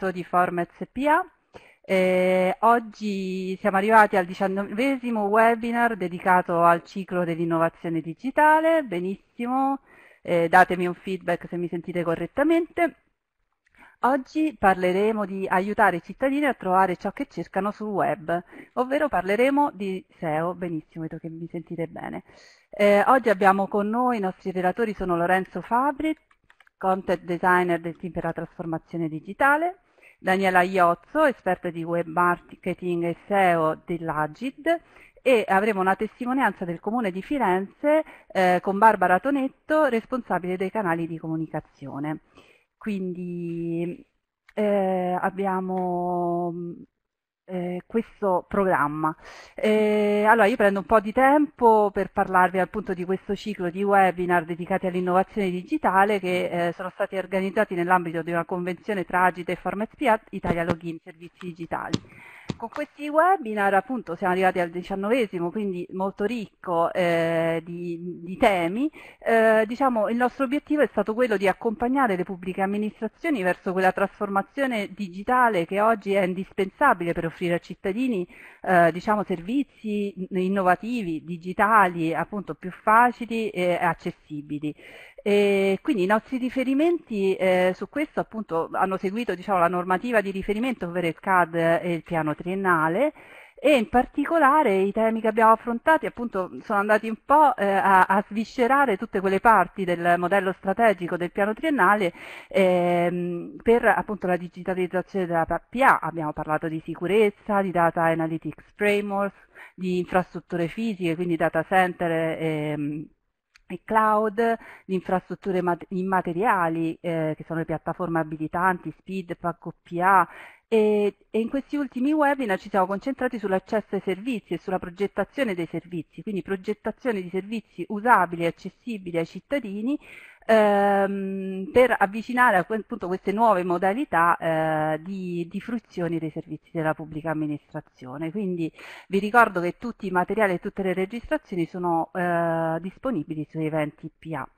progetto di Forma SPA. Eh, oggi siamo arrivati al diciannovesimo webinar dedicato al ciclo dell'innovazione digitale, benissimo, eh, datemi un feedback se mi sentite correttamente. Oggi parleremo di aiutare i cittadini a trovare ciò che cercano sul web, ovvero parleremo di SEO, benissimo, vedo che mi sentite bene. Eh, oggi abbiamo con noi, i nostri relatori sono Lorenzo Fabri, content designer del team per la trasformazione digitale, Daniela Iozzo, esperta di web marketing e SEO dell'Agid e avremo una testimonianza del Comune di Firenze eh, con Barbara Tonetto, responsabile dei canali di comunicazione. Quindi eh, abbiamo eh, questo programma. Eh, allora io prendo un po' di tempo per parlarvi appunto di questo ciclo di webinar dedicati all'innovazione digitale che eh, sono stati organizzati nell'ambito di una convenzione tra Agita e PharmaSpia Italia Login Servizi Digitali con questi webinar appunto siamo arrivati al diciannovesimo, quindi molto ricco eh, di, di, temi. Eh, diciamo, il nostro obiettivo è stato quello di accompagnare le pubbliche amministrazioni verso quella trasformazione digitale che oggi è indispensabile per offrire ai cittadini eh, diciamo, servizi innovativi, digitali, appunto più facili e accessibili. E quindi i nostri riferimenti eh, su questo appunto hanno seguito diciamo, la normativa di riferimento, ovvero il CAD e il piano triennale, e in particolare i temi che abbiamo affrontato appunto, sono andati un po' eh, a, a, sviscerare tutte quelle parti del modello strategico del piano triennale ehm, per appunto, la digitalizzazione della PA. Abbiamo parlato di sicurezza, di data analytics frameworks, di infrastrutture fisiche, quindi data center e ehm, cloud, infrastrutture immateriali eh, che sono le piattaforme abilitanti, SPID, PACOPA e, e in questi ultimi webinar ci siamo concentrati sull'accesso ai servizi e sulla progettazione dei servizi, quindi progettazione di servizi usabili e accessibili ai cittadini ehm, per avvicinare appunto queste nuove modalità eh, di, di, fruizione dei servizi della pubblica amministrazione. Quindi vi ricordo che tutti i materiali e tutte le registrazioni sono eh, disponibili su eventi PA.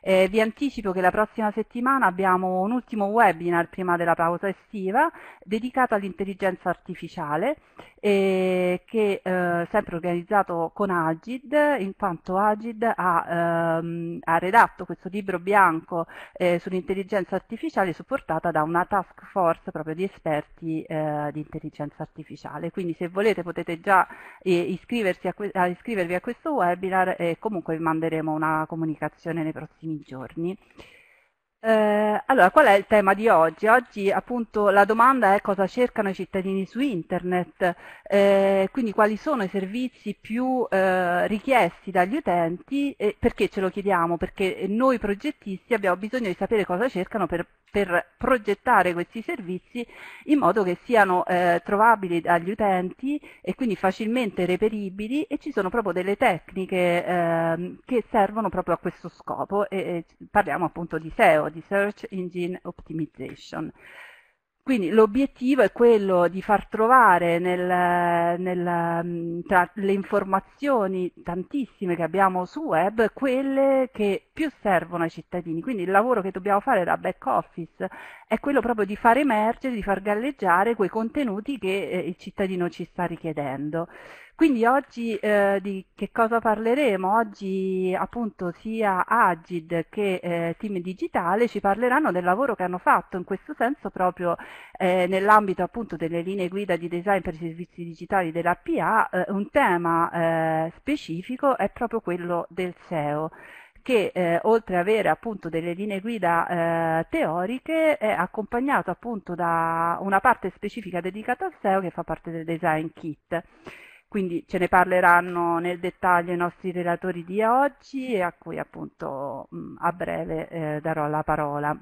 Eh, vi anticipo che la prossima settimana abbiamo un ultimo webinar prima della pausa estiva dedicato all'intelligenza artificiale eh, che eh, sempre organizzato con Agid, in quanto Agid ha, ehm, ha redatto questo libro bianco eh, sull'intelligenza artificiale supportata da una task force proprio di esperti eh, di intelligenza artificiale. Quindi se volete potete già eh, iscrivervi a questo webinar e comunque vi manderemo una comunicazione nei prossimi prossimi giorni eh, allora, qual è il tema di oggi? Oggi appunto la domanda è cosa cercano i cittadini su internet, eh, quindi quali sono i servizi più eh, richiesti dagli utenti e perché ce lo chiediamo? Perché noi progettisti abbiamo bisogno di sapere cosa cercano per, per progettare questi servizi in modo che siano eh, trovabili dagli utenti e quindi facilmente reperibili e ci sono proprio delle tecniche ehm, che servono proprio a questo scopo e, e parliamo appunto di SEO, di Search Engine Optimization. Quindi l'obiettivo è quello di far trovare nel, nel, mm, tra le informazioni tantissime che abbiamo su web quelle che più servono ai cittadini. Quindi il lavoro che dobbiamo fare da back office è quello proprio di far emergere, di far galleggiare quei contenuti che eh, il cittadino ci sta richiedendo. Quindi oggi eh, di che cosa parleremo? Oggi appunto sia Agid che eh, Team Digitale ci parleranno del lavoro che hanno fatto in questo senso proprio eh, nell'ambito appunto delle linee guida di design per i servizi digitali dell'APA, eh, un tema eh, specifico è proprio quello del SEO che eh, oltre ad avere appunto delle linee guida eh, teoriche è accompagnato appunto da una parte specifica dedicata al SEO che fa parte del design kit. Quindi ce ne parleranno nel dettaglio i nostri relatori di oggi e a cui appunto mm, a breve eh, darò la parola.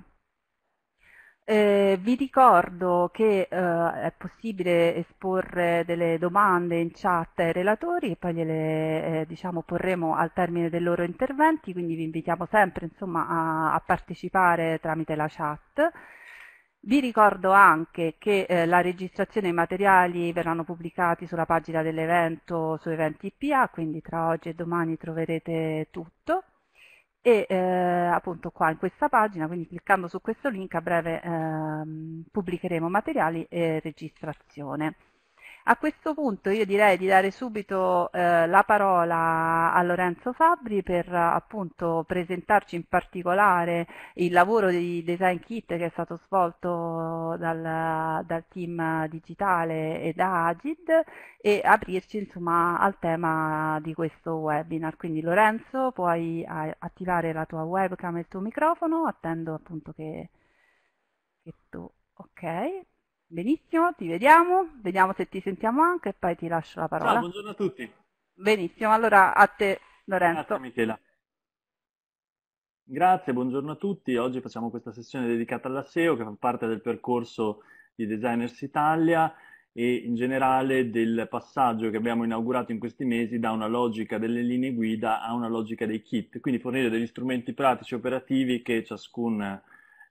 Eh, vi ricordo che eh, è possibile esporre delle domande in chat ai relatori e poi gliele eh, diciamo, porremo al termine dei loro interventi, quindi vi invitiamo sempre insomma, a, a partecipare tramite la chat. Vi ricordo anche che eh, la registrazione e i materiali verranno pubblicati sulla pagina dell'evento su Eventi IPA, quindi tra oggi e domani troverete tutto. E eh, appunto qua in questa pagina, quindi cliccando su questo link a breve eh, pubblicheremo materiali e registrazione. A questo punto io direi di dare subito eh, la parola a Lorenzo Fabri per appunto presentarci in particolare il lavoro di Design Kit che è stato svolto dal, dal team digitale e da Agid e aprirci insomma al tema di questo webinar. Quindi Lorenzo puoi eh, attivare la tua webcam e il tuo microfono, attendo appunto che, che tu... ok. Benissimo, ti vediamo, vediamo se ti sentiamo anche e poi ti lascio la parola. Ciao, buongiorno a tutti. Benissimo, allora a te Lorenzo. Grazie Michela. Grazie, buongiorno a tutti. Oggi facciamo questa sessione dedicata alla SEO che fa parte del percorso di Designers Italia e in generale del passaggio che abbiamo inaugurato in questi mesi da una logica delle linee guida a una logica dei kit, quindi fornire degli strumenti pratici e operativi che ciascun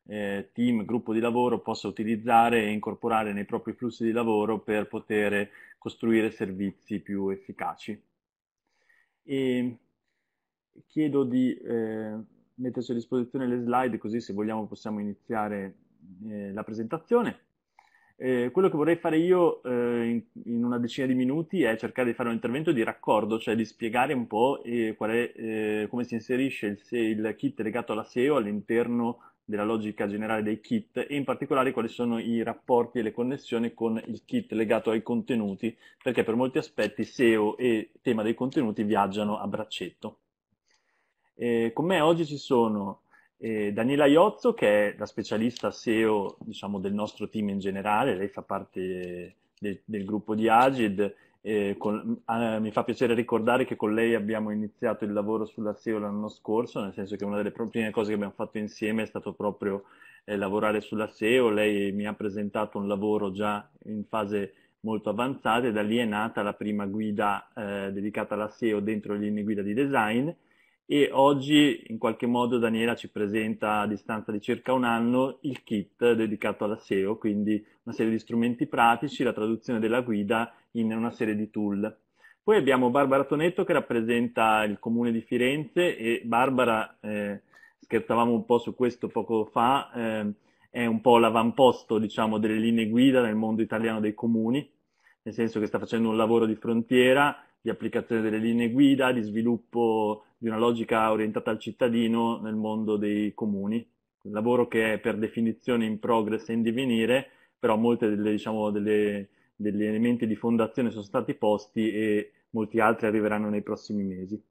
eh, team, gruppo di lavoro possa utilizzare e incorporare nei propri flussi di lavoro per poter costruire servizi più efficaci. E chiedo di eh, metterci a disposizione le slide così se vogliamo possiamo iniziare eh, la presentazione. Eh, quello che vorrei fare io eh, in, in, una decina di minuti è cercare di fare un intervento di raccordo, cioè di spiegare un po' eh, è, come si inserisce il, il, kit legato alla SEO all'interno della logica generale dei kit e in particolare quali sono i rapporti e le connessioni con il kit legato ai contenuti, perché per molti aspetti SEO e tema dei contenuti viaggiano a braccetto. Eh, con me oggi ci sono eh, Daniela Iozzo, che è la specialista SEO diciamo, del nostro team in generale, lei fa parte eh, del, del gruppo di Agid con, a, ah, mi fa piacere ricordare che con lei abbiamo iniziato il lavoro sulla SEO l'anno scorso, nel senso che una delle prime cose che abbiamo fatto insieme è stato proprio eh, lavorare sulla SEO. Lei mi ha presentato un lavoro già in fase molto avanzata e da lì è nata la prima guida eh, dedicata alla SEO dentro le linee guida di design e oggi in qualche modo Daniela ci presenta a distanza di circa un anno il kit dedicato alla SEO, quindi una serie di strumenti pratici, la traduzione della guida in una serie di tool. Poi abbiamo Barbara Tonetto che rappresenta il comune di Firenze e Barbara, eh, scherzavamo un po' su questo poco fa, eh, è un po' l'avamposto diciamo, delle linee guida nel mondo italiano dei comuni, nel senso che sta facendo un lavoro di frontiera di applicazione delle linee guida, di sviluppo di una logica orientata al cittadino nel mondo dei comuni. Un lavoro che è per definizione in progress e in divenire, però molti diciamo, degli elementi di fondazione sono stati posti e molti altri arriveranno nei prossimi mesi.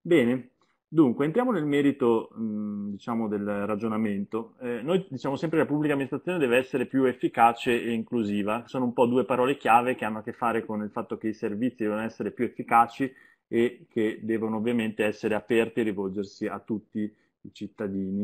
Bene, Dunque, entriamo nel merito, diciamo, del ragionamento. Eh, noi diciamo sempre che la pubblica amministrazione deve essere più efficace e inclusiva. Sono un po' due parole chiave che hanno a che fare con il fatto che i servizi devono essere più efficaci e che devono ovviamente essere aperti e rivolgersi a tutti i cittadini.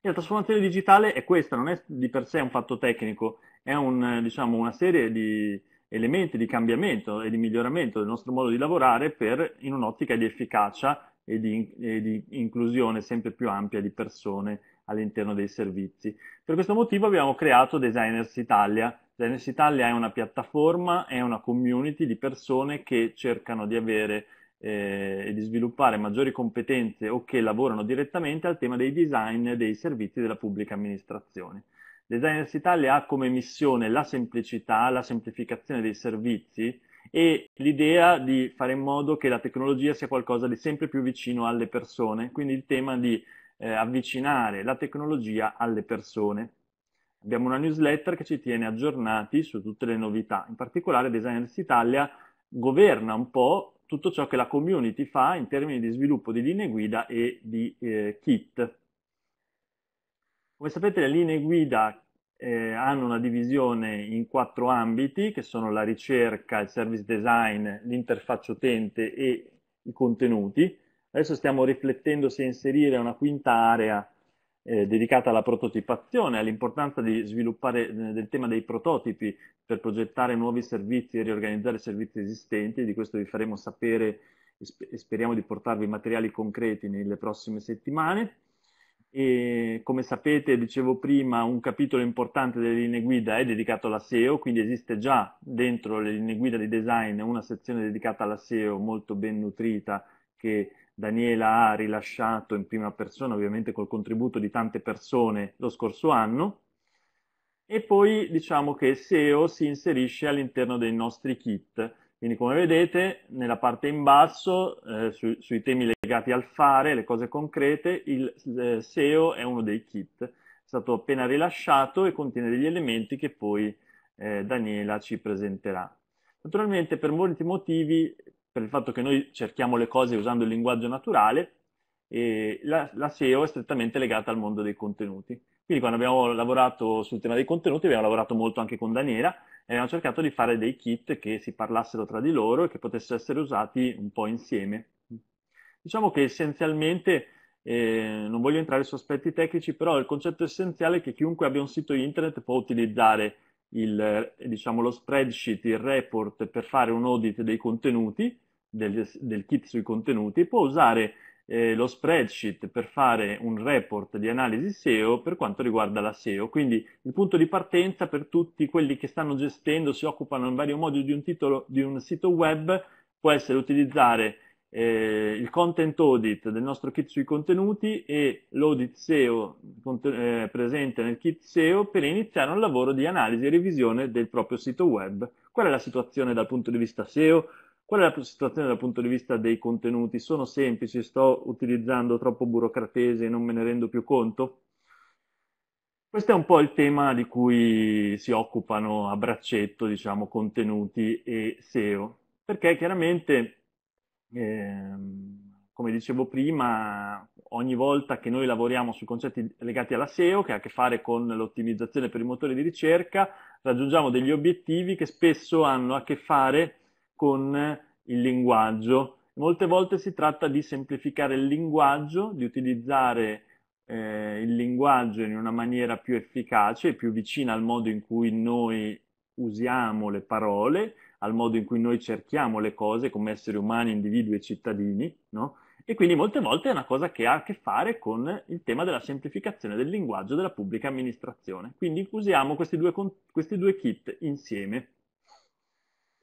E la trasformazione digitale è questa, non è di per sé un fatto tecnico, è un, diciamo, una serie di, elementi di cambiamento e di miglioramento del nostro modo di lavorare per, in un'ottica di efficacia e di, e di inclusione sempre più ampia di persone all'interno dei servizi. Per questo motivo abbiamo creato Designers Italia. Designers Italia è una piattaforma, è una community di persone che cercano di avere eh, e di sviluppare maggiori competenze o che lavorano direttamente al tema dei design dei servizi della pubblica amministrazione. Designers Italia ha come missione la semplicità, la semplificazione dei servizi, e l'idea di fare in modo che la tecnologia sia qualcosa di sempre più vicino alle persone, quindi il tema di eh, avvicinare la tecnologia alle persone. Abbiamo una newsletter che ci tiene aggiornati su tutte le novità, in particolare Designers Italia governa un po' tutto ciò che la community fa in termini di sviluppo di linee guida e di eh, kit. Come sapete le linee guida eh, hanno una divisione in quattro ambiti che sono la ricerca, il service design, l'interfaccia utente e i contenuti. Adesso stiamo riflettendo se inserire una quinta area eh, dedicata alla prototipazione, all'importanza di sviluppare eh, del tema dei prototipi per progettare nuovi servizi e riorganizzare servizi esistenti, di questo vi faremo sapere e speriamo di portarvi materiali concreti nelle prossime settimane. E come sapete, dicevo prima, un capitolo importante delle linee guida è dedicato alla SEO, quindi esiste già dentro le linee guida di design una sezione dedicata alla SEO molto ben nutrita che Daniela ha rilasciato in prima persona, ovviamente col contributo di tante persone lo scorso anno. E poi diciamo che SEO si inserisce all'interno dei nostri kit quindi come vedete nella parte in basso eh, su, sui temi legati al fare, le cose concrete, il eh, SEO è uno dei kit, è stato appena rilasciato e contiene degli elementi che poi eh, Daniela ci presenterà. Naturalmente per molti motivi, per il fatto che noi cerchiamo le cose usando il linguaggio naturale, la, la SEO è strettamente legata al mondo dei contenuti. Quindi quando abbiamo lavorato sul tema dei contenuti abbiamo lavorato molto anche con Daniela e abbiamo cercato di fare dei kit che si parlassero tra di loro e che potessero essere usati un po' insieme. Diciamo che essenzialmente, eh, non voglio entrare su aspetti tecnici, però il concetto essenziale è che chiunque abbia un sito internet può utilizzare il, diciamo, lo spreadsheet, il report per fare un audit dei contenuti, del, del kit sui contenuti, può usare eh, lo spreadsheet per fare un report di analisi SEO per quanto riguarda la SEO. Quindi il punto di partenza per tutti quelli che stanno gestendo, si occupano in vario modo di un, titolo, di un sito web, può essere utilizzare eh, il content audit del nostro kit sui contenuti e l'audit SEO eh, presente nel kit SEO per iniziare un lavoro di analisi e revisione del proprio sito web. Qual è la situazione dal punto di vista SEO? Qual è la situazione dal punto di vista dei contenuti? Sono semplici, sto utilizzando troppo burocratese e non me ne rendo più conto? Questo è un po' il tema di cui si occupano a braccetto, diciamo, contenuti e SEO, perché chiaramente, ehm, come dicevo prima, ogni volta che noi lavoriamo sui concetti legati alla SEO, che ha a che fare con l'ottimizzazione per i motori di ricerca, raggiungiamo degli obiettivi che spesso hanno a che fare con con il linguaggio. Molte volte si tratta di semplificare il linguaggio, di utilizzare eh, il linguaggio in una maniera più efficace e più vicina al modo in cui noi usiamo le parole, al modo in cui noi cerchiamo le cose come esseri umani, individui e cittadini, no? E quindi molte volte è una cosa che ha a che fare con il tema della semplificazione del linguaggio della pubblica amministrazione. Quindi usiamo questi due, questi due kit insieme.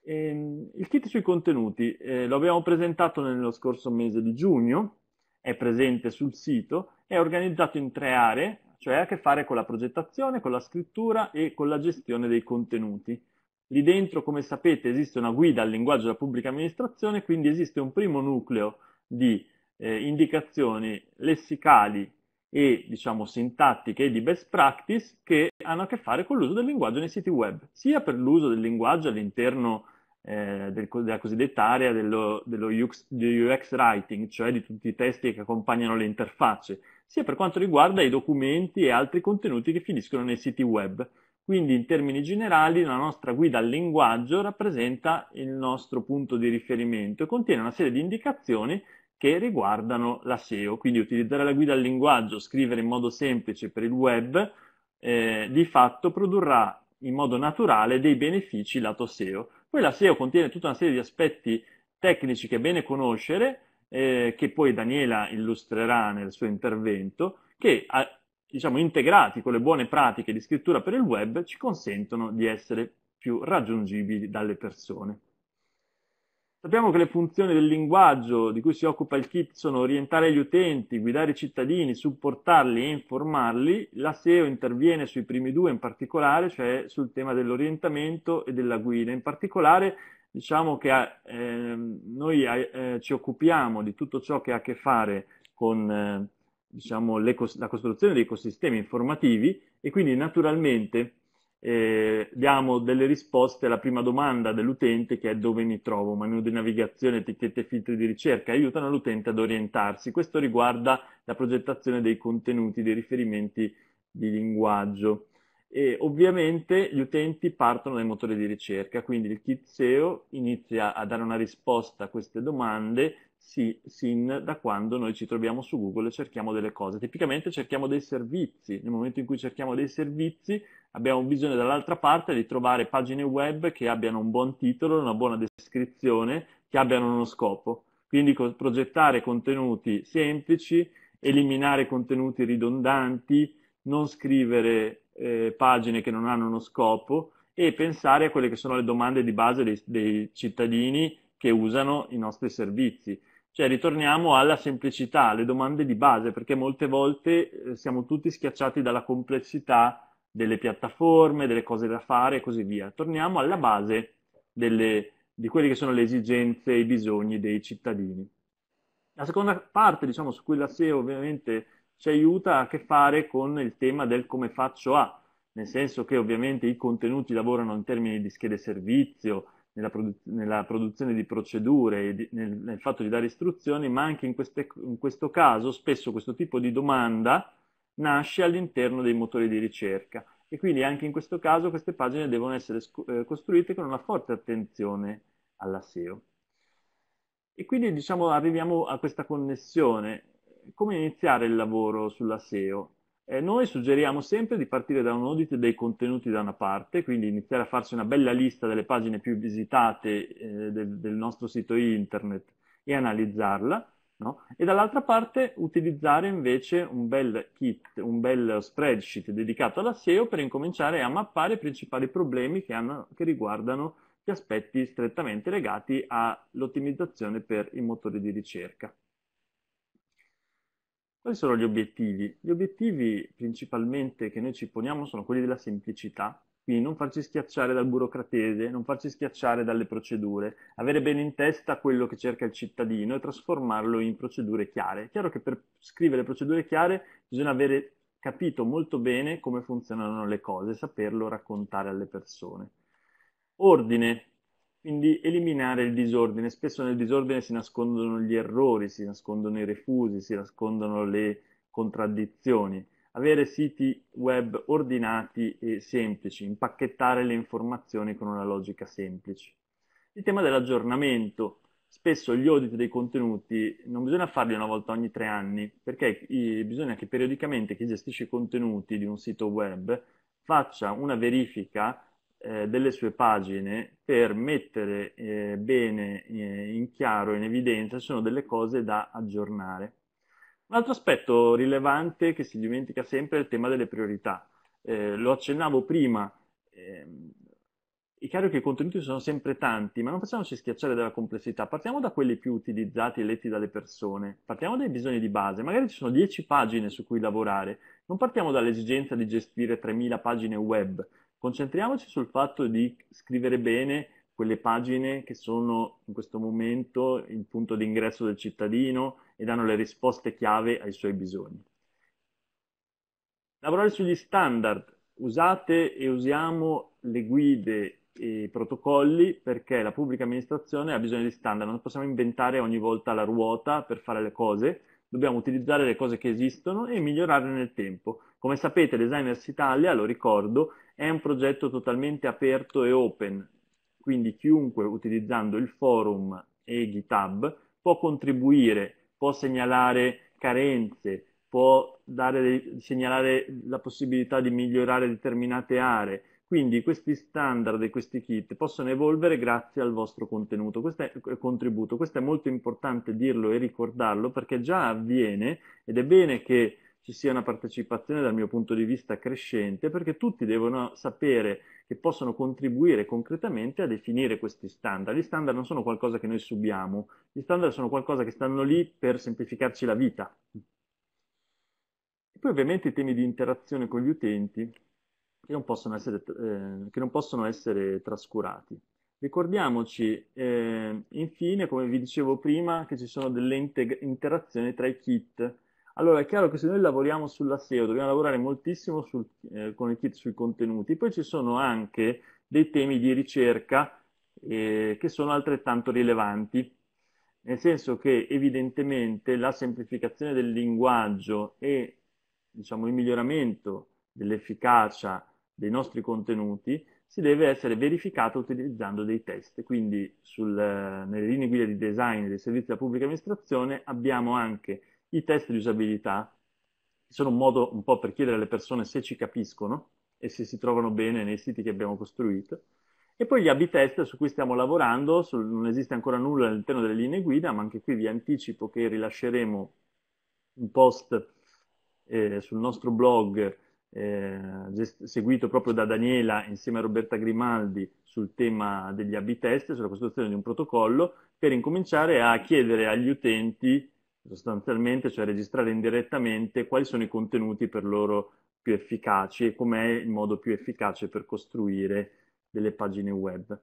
Ehm, il kit sui contenuti eh, lo abbiamo presentato nello scorso mese di giugno, è presente sul sito, è organizzato in tre aree, cioè ha a che fare con la progettazione, con la scrittura e con la gestione dei contenuti. Lì dentro, come sapete, esiste una guida al linguaggio della pubblica amministrazione, quindi esiste un primo nucleo di eh, indicazioni lessicali e diciamo sintattiche e di best practice che hanno a che fare con l'uso del linguaggio nei siti web, sia per l'uso del linguaggio all'interno eh, del, della cosiddetta area dello, dello UX, UX, writing, cioè di tutti i testi che accompagnano le interfacce, sia per quanto riguarda i documenti e altri contenuti che finiscono nei siti web. Quindi in termini generali la nostra guida al linguaggio rappresenta il nostro punto di riferimento e contiene una serie di indicazioni che riguardano la SEO, quindi utilizzare la guida al linguaggio, scrivere in modo semplice per il web, eh, di fatto produrrà in modo naturale dei benefici lato SEO. Poi la SEO contiene tutta una serie di aspetti tecnici che è bene conoscere, eh, che poi Daniela illustrerà nel suo intervento, che diciamo, integrati con le buone pratiche di scrittura per il web ci consentono di essere più raggiungibili dalle persone. Sappiamo che le funzioni del linguaggio di cui si occupa il kit sono orientare gli utenti, guidare i cittadini, supportarli e informarli. La SEO interviene sui primi due in particolare, cioè sul tema dell'orientamento e della guida. In particolare diciamo che eh, noi eh, ci occupiamo di tutto ciò che ha a che fare con eh, diciamo, la costruzione di ecosistemi informativi e quindi naturalmente eh, diamo delle risposte alla prima domanda dell'utente che è dove mi trovo, menu di navigazione, etichette e filtri di ricerca, aiutano l'utente ad orientarsi. Questo riguarda la progettazione dei contenuti, dei riferimenti di linguaggio. E ovviamente gli utenti partono dai motori di ricerca, quindi il kit SEO inizia a dare una risposta a queste domande sì, sin da quando noi ci troviamo su Google e cerchiamo delle cose. Tipicamente cerchiamo dei servizi, nel momento in cui cerchiamo dei servizi abbiamo bisogno dall'altra parte di trovare pagine web che abbiano un buon titolo, una buona descrizione, che abbiano uno scopo. Quindi co- progettare contenuti semplici, eliminare contenuti ridondanti, non scrivere eh, pagine che non hanno uno scopo e pensare a quelle che sono le domande di base dei, dei cittadini che usano i nostri servizi cioè ritorniamo alla semplicità, alle domande di base, perché molte volte eh, siamo tutti schiacciati dalla complessità delle piattaforme, delle cose da fare e così via. Torniamo alla base delle, di quelle che sono le esigenze e i bisogni dei cittadini. La seconda parte, diciamo, su cui la SEO ovviamente ci aiuta, ha a che fare con il tema del come faccio a, nel senso che ovviamente i contenuti lavorano in termini di schede servizio, nella, produ- nella produzione di procedure, di, nel, nel, fatto di dare istruzioni, ma anche in, queste, in questo caso spesso questo tipo di domanda nasce all'interno dei motori di ricerca e quindi anche in questo caso queste pagine devono essere sc- eh, costruite con una forte attenzione alla SEO. E quindi diciamo, arriviamo a questa connessione, come iniziare il lavoro sulla SEO? Eh, noi suggeriamo sempre di partire da un audit dei contenuti da una parte, quindi iniziare a farsi una bella lista delle pagine più visitate eh, del, del, nostro sito internet e analizzarla, no? e dall'altra parte utilizzare invece un bel kit, un bel spreadsheet dedicato alla SEO per incominciare a mappare i principali problemi che, hanno, che riguardano gli aspetti strettamente legati all'ottimizzazione per i motori di ricerca. Quali sono gli obiettivi? Gli obiettivi principalmente che noi ci poniamo sono quelli della semplicità, quindi non farci schiacciare dal burocratese, non farci schiacciare dalle procedure, avere bene in testa quello che cerca il cittadino e trasformarlo in procedure chiare. È chiaro che per scrivere procedure chiare bisogna avere capito molto bene come funzionano le cose, saperlo raccontare alle persone. Ordine, quindi eliminare il disordine. Spesso nel disordine si nascondono gli errori, si nascondono i refusi, si nascondono le contraddizioni. Avere siti web ordinati e semplici, impacchettare le informazioni con una logica semplice. Il tema dell'aggiornamento. Spesso gli audit dei contenuti non bisogna farli una volta ogni tre anni, perché bisogna che periodicamente chi gestisce i contenuti di un sito web faccia una verifica eh, delle sue pagine per mettere eh, bene eh, in chiaro, in evidenza, sono delle cose da aggiornare. Un altro aspetto rilevante che si dimentica sempre è il tema delle priorità. Eh, lo accennavo prima, ehm, è chiaro che i contenuti sono sempre tanti, ma non facciamoci schiacciare dalla complessità. Partiamo da quelli più utilizzati e letti dalle persone. Partiamo dai bisogni di base. Magari ci sono 10 pagine su cui lavorare. Non partiamo dall'esigenza di gestire 3000 pagine web. Concentriamoci sul fatto di scrivere bene quelle pagine che sono in questo momento il punto d'ingresso del cittadino e danno le risposte chiave ai suoi bisogni. Lavorare sugli standard, usate e usiamo le guide e i protocolli perché la pubblica amministrazione ha bisogno di standard, non possiamo inventare ogni volta la ruota per fare le cose, dobbiamo utilizzare le cose che esistono e migliorarle nel tempo. Come sapete Designers Italia, lo ricordo, è un progetto totalmente aperto e open, quindi chiunque utilizzando il forum e GitHub può contribuire, può segnalare carenze, può dare, segnalare la possibilità di migliorare determinate aree. Quindi questi standard e questi kit possono evolvere grazie al vostro questo è, eh, contributo. Questo è molto importante dirlo e ricordarlo perché già avviene ed è bene che ci sia una partecipazione dal mio punto di vista crescente, perché tutti devono sapere che possono contribuire concretamente a definire questi standard. Gli standard non sono qualcosa che noi subiamo, gli standard sono qualcosa che stanno lì per semplificarci la vita. E poi ovviamente i temi di interazione con gli utenti che non possono essere, eh, che non possono essere trascurati. Ricordiamoci eh, infine, come vi dicevo prima, che ci sono delle interazioni tra i kit allora è chiaro che se noi lavoriamo sulla SEO dobbiamo lavorare moltissimo sul, eh, con il kit sui contenuti, poi ci sono anche dei temi di ricerca eh, che sono altrettanto rilevanti, nel senso che evidentemente la semplificazione del linguaggio e diciamo, il miglioramento dell'efficacia dei nostri contenuti si deve essere verificato utilizzando dei test. Quindi sul, eh, nelle linee guida di design dei servizi della pubblica amministrazione abbiamo anche i test di usabilità sono un modo un po' per chiedere alle persone se ci capiscono e se si trovano bene nei siti che abbiamo costruito. E poi gli a test su cui stiamo lavorando, su, non esiste ancora nulla all'interno delle linee guida, ma anche qui vi anticipo che rilasceremo un post eh, sul nostro blog eh, gest- seguito proprio da Daniela insieme a Roberta Grimaldi sul tema degli a test, sulla costruzione di un protocollo, per incominciare a chiedere agli utenti sostanzialmente, cioè registrare indirettamente quali sono i contenuti per loro più efficaci e com'è il modo più efficace per costruire delle pagine web.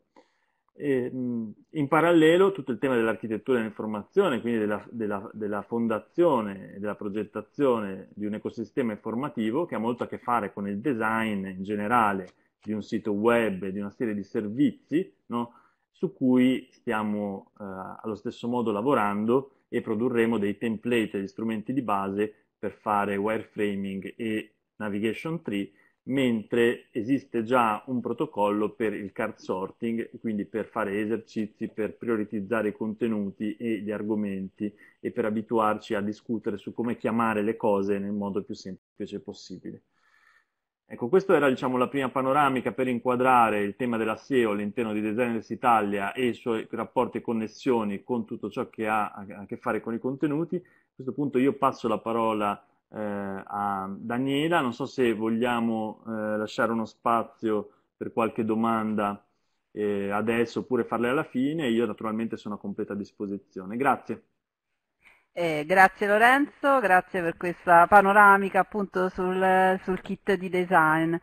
E, in parallelo tutto il tema dell'architettura dell'informazione, quindi della, della, della fondazione e della progettazione di un ecosistema informativo che ha molto a che fare con il design in generale di un sito web e di una serie di servizi no? su cui stiamo eh, allo stesso modo lavorando e produrremo dei template e strumenti di base per fare wireframing e navigation tree, mentre esiste già un protocollo per il card sorting, quindi per fare esercizi, per prioritizzare i contenuti e gli argomenti e per abituarci a discutere su come chiamare le cose nel modo più semplice possibile. Ecco, questa era diciamo, la prima panoramica per inquadrare il tema della SEO all'interno di Designers Italia e i suoi rapporti e connessioni con tutto ciò che ha a che fare con i contenuti. A questo punto io passo la parola eh, a Daniela, non so se vogliamo eh, lasciare uno spazio per qualche domanda eh, adesso oppure farle alla fine, io naturalmente sono a completa disposizione. Grazie. Eh, grazie Lorenzo, grazie per questa panoramica appunto sul, sul kit di design.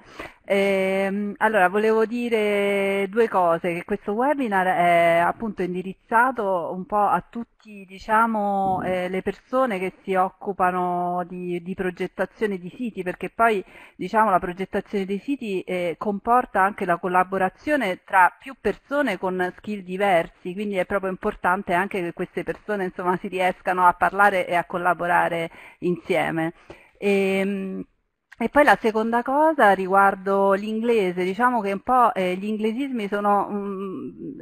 Eh, allora, volevo dire due cose, che questo webinar è appunto indirizzato un po' a tutti diciamo, eh, le persone che si occupano di, di, progettazione di siti, perché poi diciamo, la progettazione dei siti eh, comporta anche la collaborazione tra più persone con skill diversi, quindi è proprio importante anche che queste persone insomma, si riescano a parlare e a collaborare insieme. E, ehm, e poi la seconda cosa riguardo l'inglese, diciamo che un po' eh, gli inglesismi sono mh,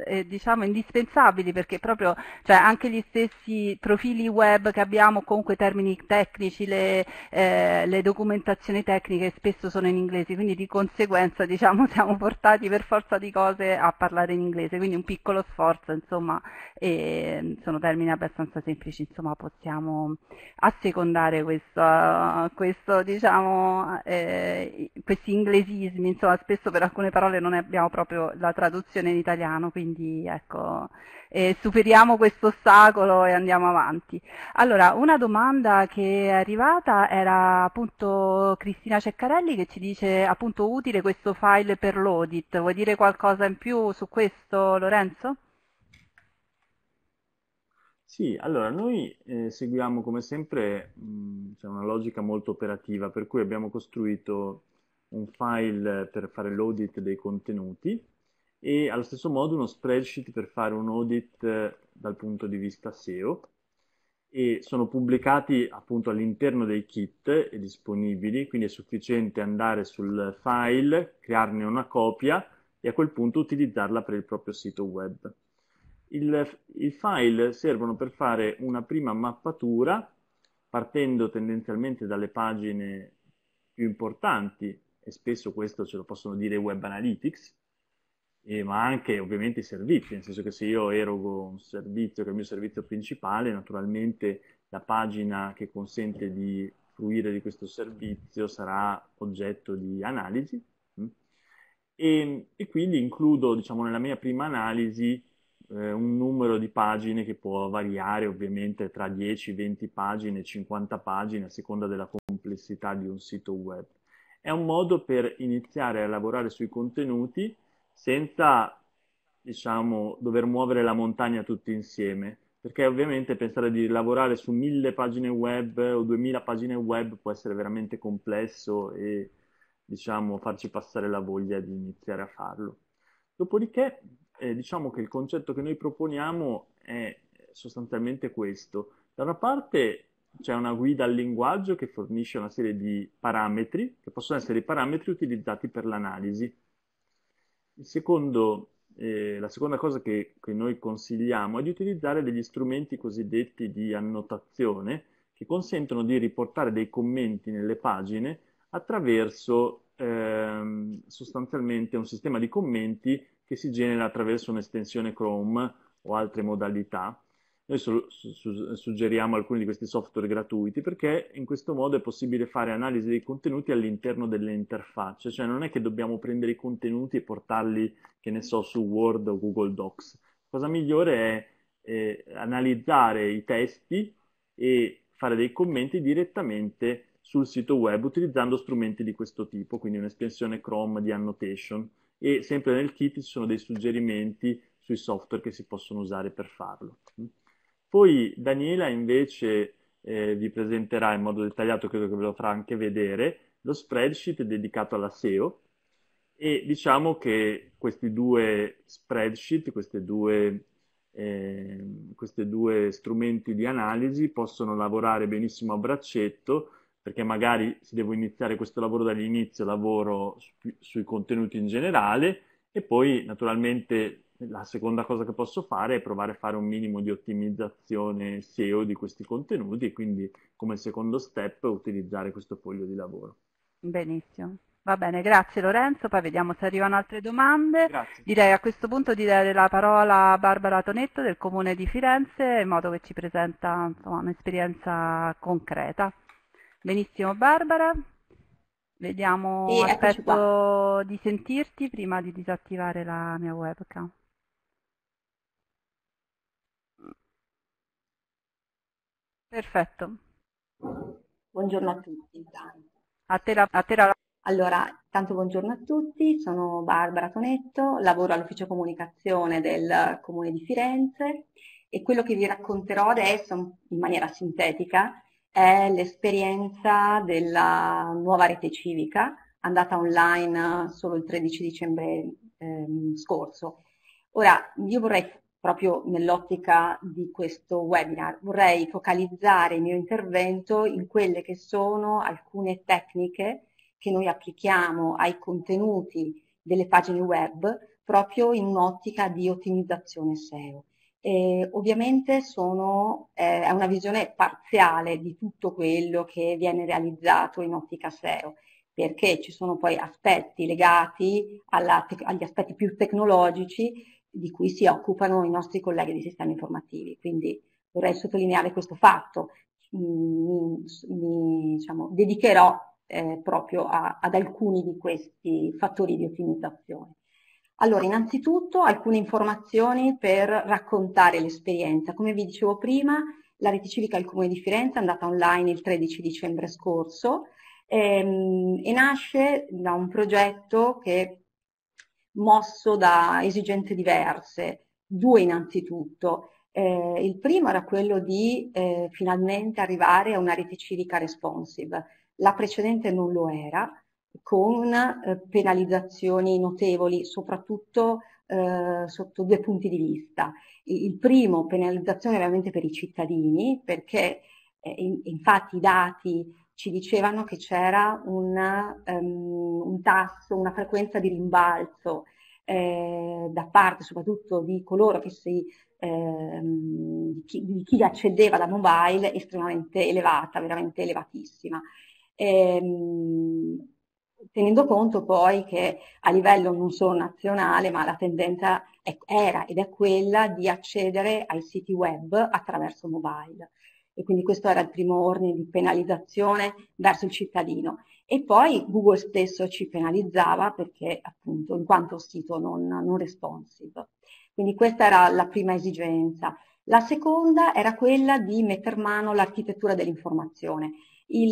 mm, eh, diciamo indispensabili perché proprio cioè anche gli stessi profili web che abbiamo, comunque termini tecnici, le, eh, le, documentazioni tecniche spesso sono in inglese, quindi di conseguenza diciamo siamo portati per forza di cose a parlare in inglese, quindi un piccolo sforzo, insomma, e, sono termini abbastanza semplici, insomma possiamo assecondare questo, questo diciamo eh, questi inglesismi, insomma, spesso per alcune parole non abbiamo proprio la traduzione in italiano, quindi ecco, eh, superiamo questo ostacolo e andiamo avanti. Allora, una domanda che è arrivata era appunto Cristina Ceccarelli che ci dice appunto utile questo file per l'audit, vuoi dire qualcosa in più su questo Lorenzo? Sì, allora noi eh, seguiamo come sempre mh, diciamo, una logica molto operativa, per cui abbiamo costruito un file per fare l'audit dei contenuti e allo stesso modo uno spreadsheet per fare un audit eh, dal punto di vista SEO e sono pubblicati appunto all'interno dei kit e eh, disponibili, quindi è sufficiente andare sul file, crearne una copia e a quel punto utilizzarla per il proprio sito web. Il, I file servono per fare una prima mappatura partendo tendenzialmente dalle pagine più importanti e spesso questo ce lo possono dire i web analytics, eh, ma anche ovviamente i servizi, nel senso che se io erogo un servizio che è il mio servizio principale, naturalmente la pagina che consente di fruire di questo servizio sarà oggetto di analisi e, e quindi includo diciamo, nella mia prima analisi eh, un numero di pagine che può variare ovviamente tra 10, 20 pagine, 50 pagine a seconda della complessità di un sito web. È un modo per iniziare a lavorare sui contenuti senza diciamo, dover muovere la montagna tutti insieme, perché ovviamente pensare di lavorare su mille pagine web o duemila pagine web può essere veramente complesso e diciamo farci passare la voglia di iniziare a farlo. Dopodiché eh, diciamo che il concetto che noi proponiamo è sostanzialmente questo. Da una parte c'è una guida al linguaggio che fornisce una serie di parametri, che possono essere i parametri utilizzati per l'analisi. Secondo, eh, la seconda cosa che, che noi consigliamo è di utilizzare degli strumenti cosiddetti di annotazione, che consentono di riportare dei commenti nelle pagine attraverso ehm, sostanzialmente un sistema di commenti che si genera attraverso un'estensione Chrome o altre modalità. Noi su- su- suggeriamo alcuni di questi software gratuiti perché in questo modo è possibile fare analisi dei contenuti all'interno delle interfacce, cioè non è che dobbiamo prendere i contenuti e portarli, che ne so, su Word o Google Docs. La cosa migliore è eh, analizzare i testi e fare dei commenti direttamente sul sito web utilizzando strumenti di questo tipo, quindi un'estensione Chrome di annotation e sempre nel kit ci sono dei suggerimenti sui software che si possono usare per farlo. Poi Daniela invece eh, vi presenterà in modo dettagliato, credo che ve lo farà anche vedere, lo spreadsheet dedicato alla SEO e diciamo che questi due spreadsheet, questi due, eh, questi due strumenti di analisi possono lavorare benissimo a braccetto perché magari se devo iniziare questo lavoro dall'inizio, lavoro su, sui contenuti in generale e poi naturalmente la seconda cosa che posso fare è provare a fare un minimo di ottimizzazione SEO di questi contenuti e quindi come secondo step utilizzare questo foglio di lavoro. Benissimo. Va bene, grazie Lorenzo, poi vediamo se arrivano altre domande. Grazie. Direi a questo punto di dare la parola a Barbara Tonetto del Comune di Firenze in modo che ci presenta un'esperienza concreta. Benissimo, Barbara. Vediamo, sì, aspetto di sentirti prima di disattivare la mia webcam. Perfetto. Buongiorno a tutti. A te la, a te la... Allora, tanto buongiorno a tutti, sono Barbara Tonetto, lavoro all'ufficio comunicazione del Comune di Firenze e quello che vi racconterò adesso in maniera sintetica è l'esperienza della nuova rete civica andata online solo il 13 dicembre ehm, scorso. Ora, io vorrei proprio nell'ottica di questo webinar, vorrei focalizzare il mio intervento in quelle che sono alcune tecniche che noi applichiamo ai contenuti delle pagine web proprio in un'ottica di ottimizzazione SEO. E ovviamente sono, eh, è una visione parziale di tutto quello che viene realizzato in ottica SEO, perché ci sono poi aspetti legati alla, agli aspetti più tecnologici di cui si occupano i nostri colleghi di sistemi informativi. Quindi vorrei sottolineare questo fatto. Mi, mi diciamo, dedicherò eh, proprio a, ad alcuni di questi fattori di ottimizzazione. Allora, innanzitutto alcune informazioni per raccontare l'esperienza. Come vi dicevo prima, la rete civica del Comune di Firenze è andata online il 13 dicembre scorso ehm, e nasce da un progetto che è mosso da esigenze diverse, due innanzitutto. Eh, il primo era quello di eh, finalmente arrivare a una rete civica responsive, la precedente non lo era, con eh, penalizzazioni notevoli, soprattutto eh, sotto due punti di vista. Il primo, penalizzazione veramente per i cittadini, perché eh, infatti i dati ci dicevano che c'era una, um, ehm, un tasso, una frequenza di rimbalzo eh, da parte soprattutto di coloro che si, ehm, chi, di chi accedeva da mobile estremamente elevata, veramente elevatissima. Ehm, tenendo conto poi che a livello non solo nazionale, ma la tendenza è, era ed è quella di accedere ai siti web attraverso mobile. E quindi questo era il primo ordine di penalizzazione verso il cittadino. E poi Google stesso ci penalizzava perché appunto in quanto sito non, non responsive. Quindi questa era la prima esigenza. La seconda era quella di mettere mano all'architettura dell'informazione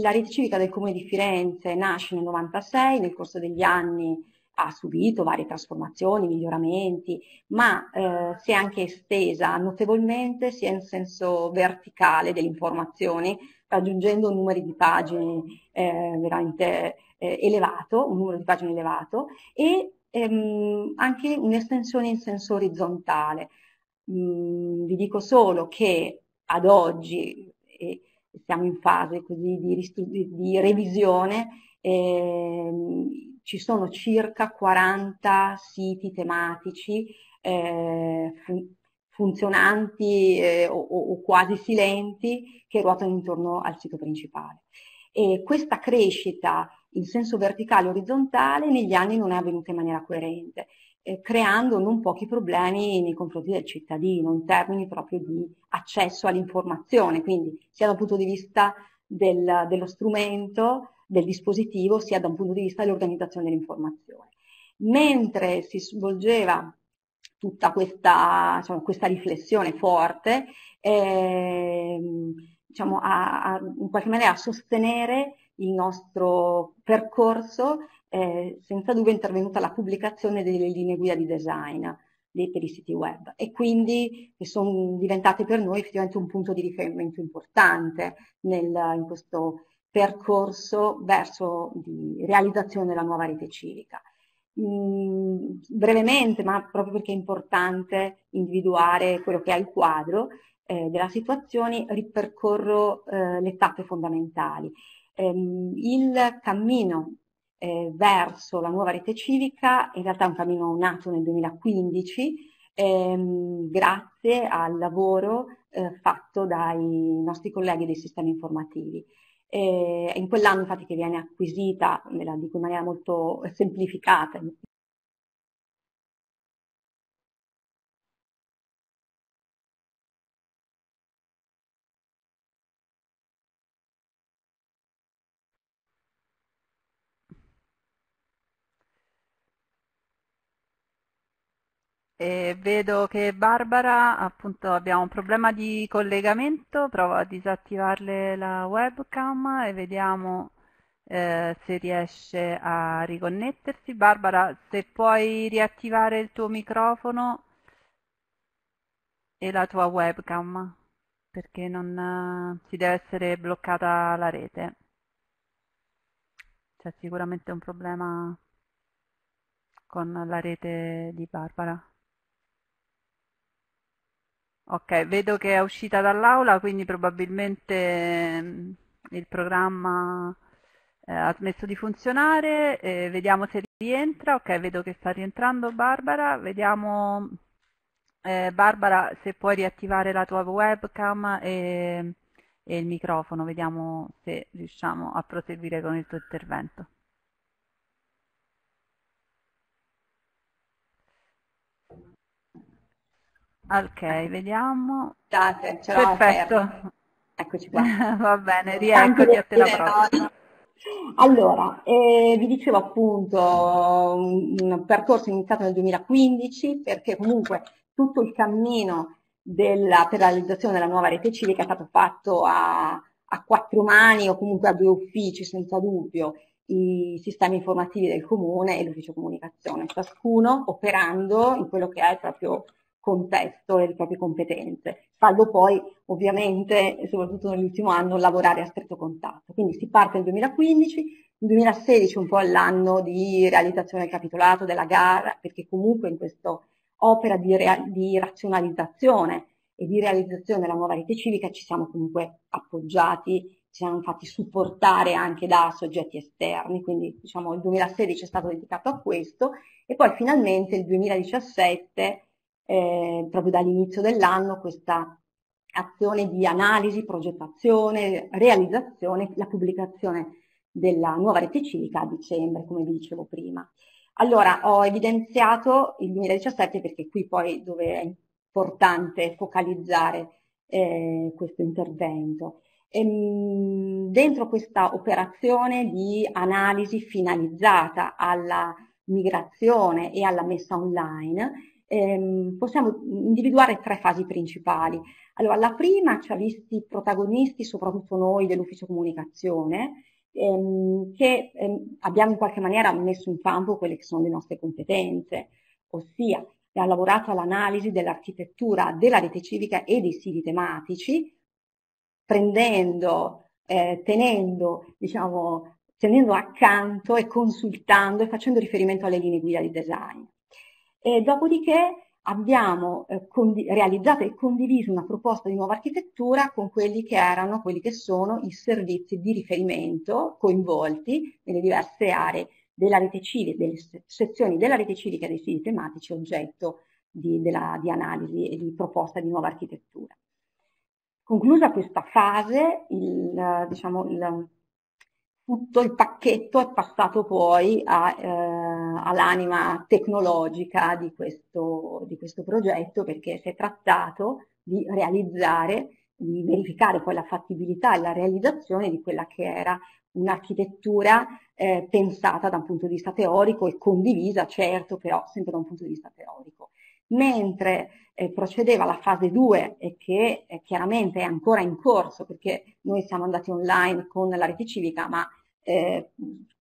la rete civica del Comune di Firenze nasce nel 1996, nel corso degli anni ha subito varie trasformazioni, miglioramenti, ma eh, si è anche estesa notevolmente sia in senso verticale delle informazioni, raggiungendo numeri di pagine eh, veramente eh, elevato, un numero di pagine elevato, e ehm, anche un'estensione in senso orizzontale. Mm, vi dico solo che ad oggi, eh, siamo in fase così di, di revisione, eh, ci sono circa 40 siti tematici eh, fun- funzionanti eh, o-, o quasi silenti che ruotano intorno al sito principale. E questa crescita in senso verticale e orizzontale negli anni non è avvenuta in maniera coerente creando non pochi problemi nei confronti del cittadino in termini proprio di accesso all'informazione, quindi sia dal punto di vista del, dello strumento, del dispositivo, sia da un punto di vista dell'organizzazione dell'informazione. Mentre si svolgeva tutta questa, diciamo, questa riflessione forte, ehm, diciamo, a, a, in qualche maniera a sostenere il nostro percorso eh, senza dubbio è intervenuta la pubblicazione delle linee guida di design dei, per i siti web e quindi sono diventate per noi effettivamente un punto di riferimento importante nel, in questo percorso verso di realizzazione della nuova rete civica. Mm, brevemente, ma proprio perché è importante individuare quello che è il quadro eh, della situazione, ripercorro eh, le tappe fondamentali. Ehm, il cammino eh, verso la nuova rete civica, in realtà è un cammino nato nel 2015 ehm, grazie al lavoro eh, fatto dai nostri colleghi dei sistemi informativi. Eh, in quell'anno infatti che viene acquisita, ve la dico in maniera molto semplificata, E vedo che Barbara, appunto, abbiamo un problema di collegamento, provo a disattivarle la webcam e vediamo eh, se riesce a riconnettersi. Barbara, se puoi riattivare il tuo microfono e la tua webcam, perché non eh, si deve essere bloccata la rete. C'è sicuramente un problema con la rete di Barbara. Ok, vedo che è uscita dall'aula, quindi probabilmente mm, il programma eh, ha smesso di funzionare. Eh, vediamo se rientra. Ok, vedo che sta rientrando Barbara. Vediamo, eh, Barbara, se puoi riattivare la tua webcam e, e il microfono. Vediamo se riusciamo a proseguire con il tuo intervento. Ok, vediamo. Date, ce Perfetto. Eccoci qua. Va bene, rieccoci, a te la prossima. Allora, eh, vi dicevo appunto un percorso iniziato nel 2015 perché comunque tutto il cammino della, per la realizzazione della nuova rete civica è stato fatto a, a quattro mani o comunque a due uffici senza dubbio, i sistemi informativi del comune e l'ufficio comunicazione, ciascuno operando in quello che è proprio contesto e le proprie competenze, fallo poi ovviamente, soprattutto nell'ultimo anno, lavorare a stretto contatto. Quindi si parte nel 2015, il 2016 un po' all'anno di realizzazione del capitolato, della gara, perché comunque in questa opera di, rea- di razionalizzazione e di realizzazione della nuova rete civica ci siamo comunque appoggiati, ci siamo fatti supportare anche da soggetti esterni, quindi diciamo il 2016 è stato dedicato a questo e poi finalmente il 2017 eh, proprio dall'inizio dell'anno questa azione di analisi, progettazione, realizzazione, la pubblicazione della nuova rete civica a dicembre, come vi dicevo prima. Allora, ho evidenziato il 2017 perché qui poi dove è importante focalizzare eh, questo intervento. E, ehm, dentro questa operazione di analisi finalizzata alla migrazione e alla messa online, ehm, possiamo individuare tre fasi principali. Allora, la prima ci ha visti protagonisti, soprattutto noi dell'ufficio comunicazione, ehm, che ehm, abbiamo in qualche maniera messo in campo quelle che sono le nostre competenze, ossia abbiamo lavorato all'analisi dell'architettura della rete civica e dei siti tematici, prendendo, eh, tenendo, diciamo, tenendo accanto e consultando e facendo riferimento alle linee guida di design. E dopodiché abbiamo eh, condi- realizzato e condiviso una proposta di nuova architettura con quelli che erano, quelli che sono i servizi di riferimento coinvolti nelle diverse aree della rete civica, delle sezioni della rete civica dei siti tematici oggetto di, della, di analisi e di proposta di nuova architettura. Conclusa questa fase, il, diciamo, il, tutto il pacchetto è passato poi a, eh, all'anima tecnologica di questo, di questo progetto perché si è trattato di realizzare, di verificare poi la fattibilità e la realizzazione di quella che era un'architettura eh, pensata da un punto di vista teorico e condivisa, certo, però sempre da un punto di vista teorico mentre eh, procedeva la fase 2 e che eh, chiaramente è ancora in corso perché noi siamo andati online con la rete civica, ma eh,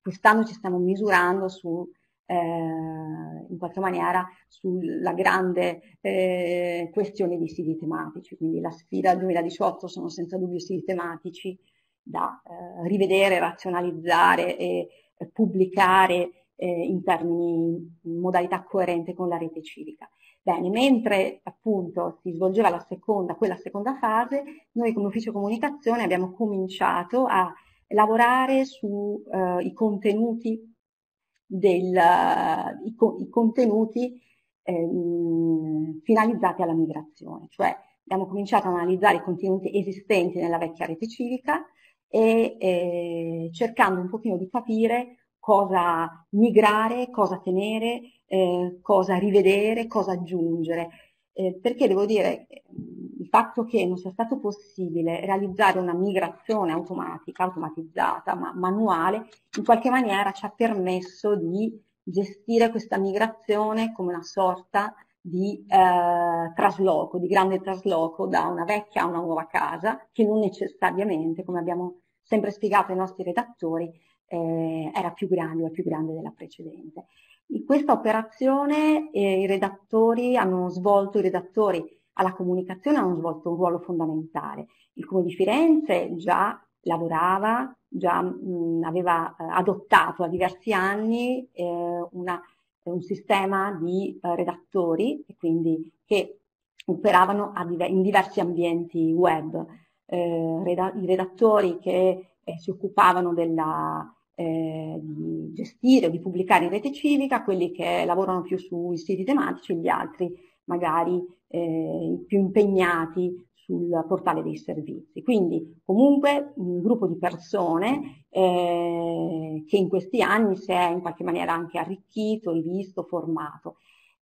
quest'anno ci stiamo misurando su, eh, in qualche maniera sulla grande eh, questione dei siti tematici, quindi la sfida del 2018 sono senza dubbio siti tematici da eh, rivedere, razionalizzare e pubblicare in termini in modalità coerente con la rete civica. Bene, mentre appunto si svolgeva la seconda, quella seconda fase, noi come ufficio comunicazione abbiamo cominciato a lavorare sui eh, contenuti, del, eh, i, co i contenuti eh, finalizzati alla migrazione, cioè abbiamo cominciato ad analizzare i contenuti esistenti nella vecchia rete civica e eh, cercando un pochino di capire cosa migrare, cosa tenere, eh, cosa rivedere, cosa aggiungere, eh, perché devo dire il fatto che non sia stato possibile realizzare una migrazione automatica, automatizzata, ma manuale, in qualche maniera ci ha permesso di gestire questa migrazione come una sorta di eh, trasloco, di grande trasloco da una vecchia a una nuova casa, che non necessariamente, come abbiamo sempre spiegato ai nostri redattori, eh, era più grande o più grande della precedente. In questa operazione eh, i redattori hanno svolto, i redattori alla comunicazione hanno svolto un ruolo fondamentale. Il Comune di Firenze già lavorava, già mh, aveva eh, adottato a diversi anni eh, una, un sistema di eh, redattori quindi, che operavano diver in diversi ambienti web. Eh, reda I redattori che eh, si occupavano della, eh, di gestire o di pubblicare in rete civica, quelli che lavorano più sui siti tematici e gli altri magari eh, più impegnati sul portale dei servizi. Quindi comunque un gruppo di persone eh, che in questi anni si è in qualche maniera anche arricchito, rivisto, formato.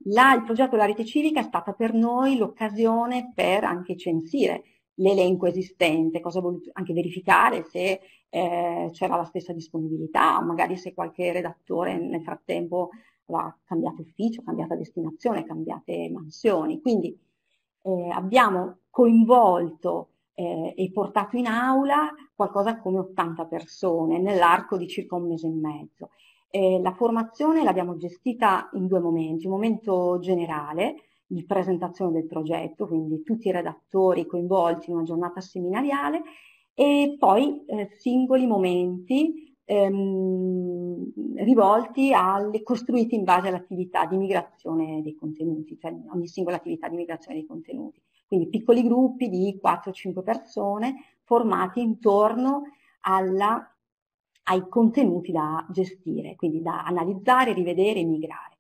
La, il progetto della rete civica è stata per noi l'occasione per anche censire l'elenco esistente, cosa voluto anche verificare se eh, c'era la stessa disponibilità, magari se qualche redattore nel frattempo aveva cambiato ufficio, cambiata destinazione, cambiate mansioni. Quindi eh, abbiamo coinvolto eh, e portato in aula qualcosa come 80 persone nell'arco di circa un mese e mezzo. Eh, la formazione l'abbiamo gestita in due momenti, un momento generale di presentazione del progetto, quindi tutti i redattori coinvolti in una giornata seminariale e poi eh, singoli momenti ehm, rivolti alle, costruiti in base all'attività di migrazione dei contenuti, cioè ogni singola attività di migrazione dei contenuti. Quindi piccoli gruppi di 4-5 persone formati intorno alla, ai contenuti da gestire, quindi da analizzare, rivedere e migrare.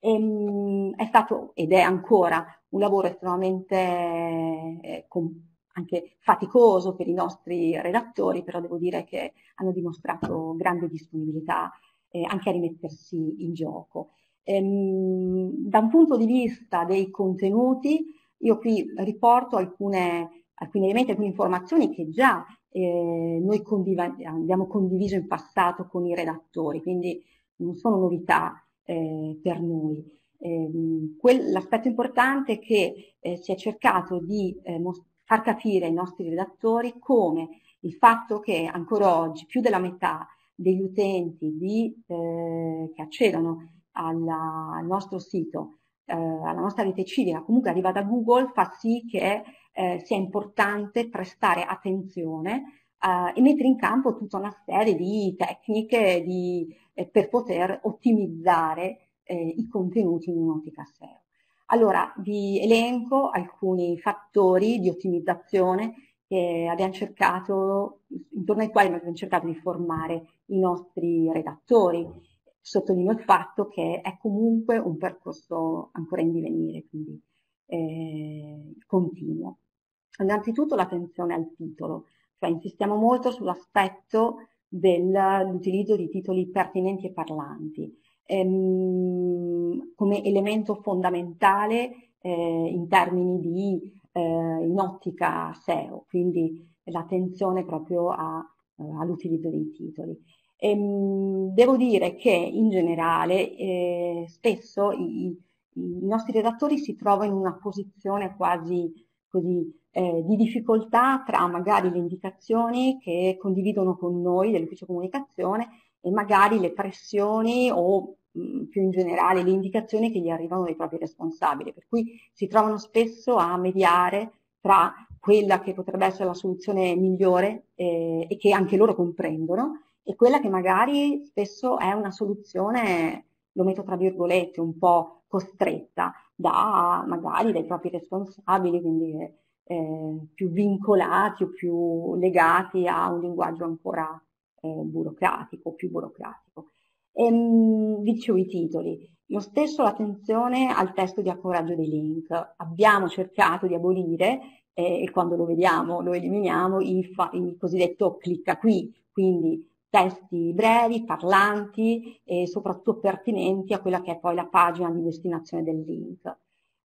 Ehm, è stato ed è ancora un lavoro estremamente eh, complesso anche faticoso per i nostri redattori, però devo dire che hanno dimostrato grande disponibilità eh, anche a rimettersi in gioco. Ehm, da un punto di vista dei contenuti, io qui riporto alcune, alcuni elementi, alcune informazioni che già eh, noi condiv- abbiamo condiviso in passato con i redattori, quindi non sono novità eh, per noi. Ehm, quel, l'aspetto importante è che eh, si è cercato di eh, mostrare far capire ai nostri redattori come il fatto che ancora oggi più della metà degli utenti di, eh, che accedono alla, al nostro sito, eh, alla nostra rete civica, comunque arriva da Google, fa sì che eh, sia importante prestare attenzione eh, e mettere in campo tutta una serie di tecniche di, eh, per poter ottimizzare eh, i contenuti in un'ottica SEO. Allora, vi elenco alcuni fattori di ottimizzazione che abbiamo cercato, intorno ai quali abbiamo cercato di formare i nostri redattori. Sottolineo il fatto che è comunque un percorso ancora in divenire, quindi eh, continuo. Innanzitutto l'attenzione al titolo, cioè insistiamo molto sull'aspetto dell'utilizzo di titoli pertinenti e parlanti ehm, come elemento fondamentale eh, in termini di eh, in ottica SEO, quindi l'attenzione proprio a, eh, all'utilizzo dei titoli. Ehm, devo dire che in generale eh, spesso i, i, nostri redattori si trovano in una posizione quasi così eh, di difficoltà tra magari le indicazioni che condividono con noi dell'ufficio comunicazione e magari le pressioni o mm, più in generale le indicazioni che gli arrivano dai propri responsabili, per cui si trovano spesso a mediare tra quella che potrebbe essere la soluzione migliore eh, e che anche loro comprendono e quella che magari spesso è una soluzione, lo metto tra virgolette, un po' costretta da, magari dai propri responsabili, quindi eh, più vincolati o più legati a un linguaggio ancora eh, burocratico, più burocratico. E, ehm, dicevo i titoli, lo stesso l'attenzione al testo di accoraggio dei link. Abbiamo cercato di abolire, eh, e quando lo vediamo lo eliminiamo, il, il cosiddetto clicca qui, quindi testi brevi, parlanti e eh, soprattutto pertinenti a quella che è poi la pagina di destinazione del link.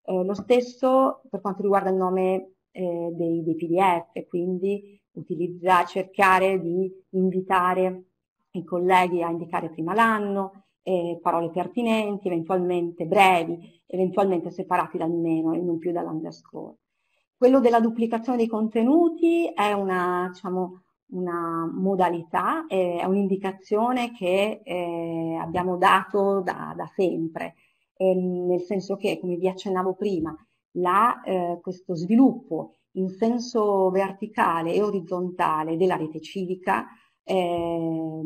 Eh, lo stesso per quanto riguarda il nome eh, dei, dei, PDF, quindi utilizzare, cercare di invitare i colleghi a indicare prima l'anno, eh, parole pertinenti, eventualmente brevi, eventualmente separati dal meno e non più dall'underscore. Quello della duplicazione dei contenuti è una, diciamo, una modalità, eh, è un'indicazione che eh, abbiamo dato da, da sempre, ehm, nel senso che, come vi accennavo prima, la, eh, questo sviluppo in senso verticale e orizzontale della rete civica eh,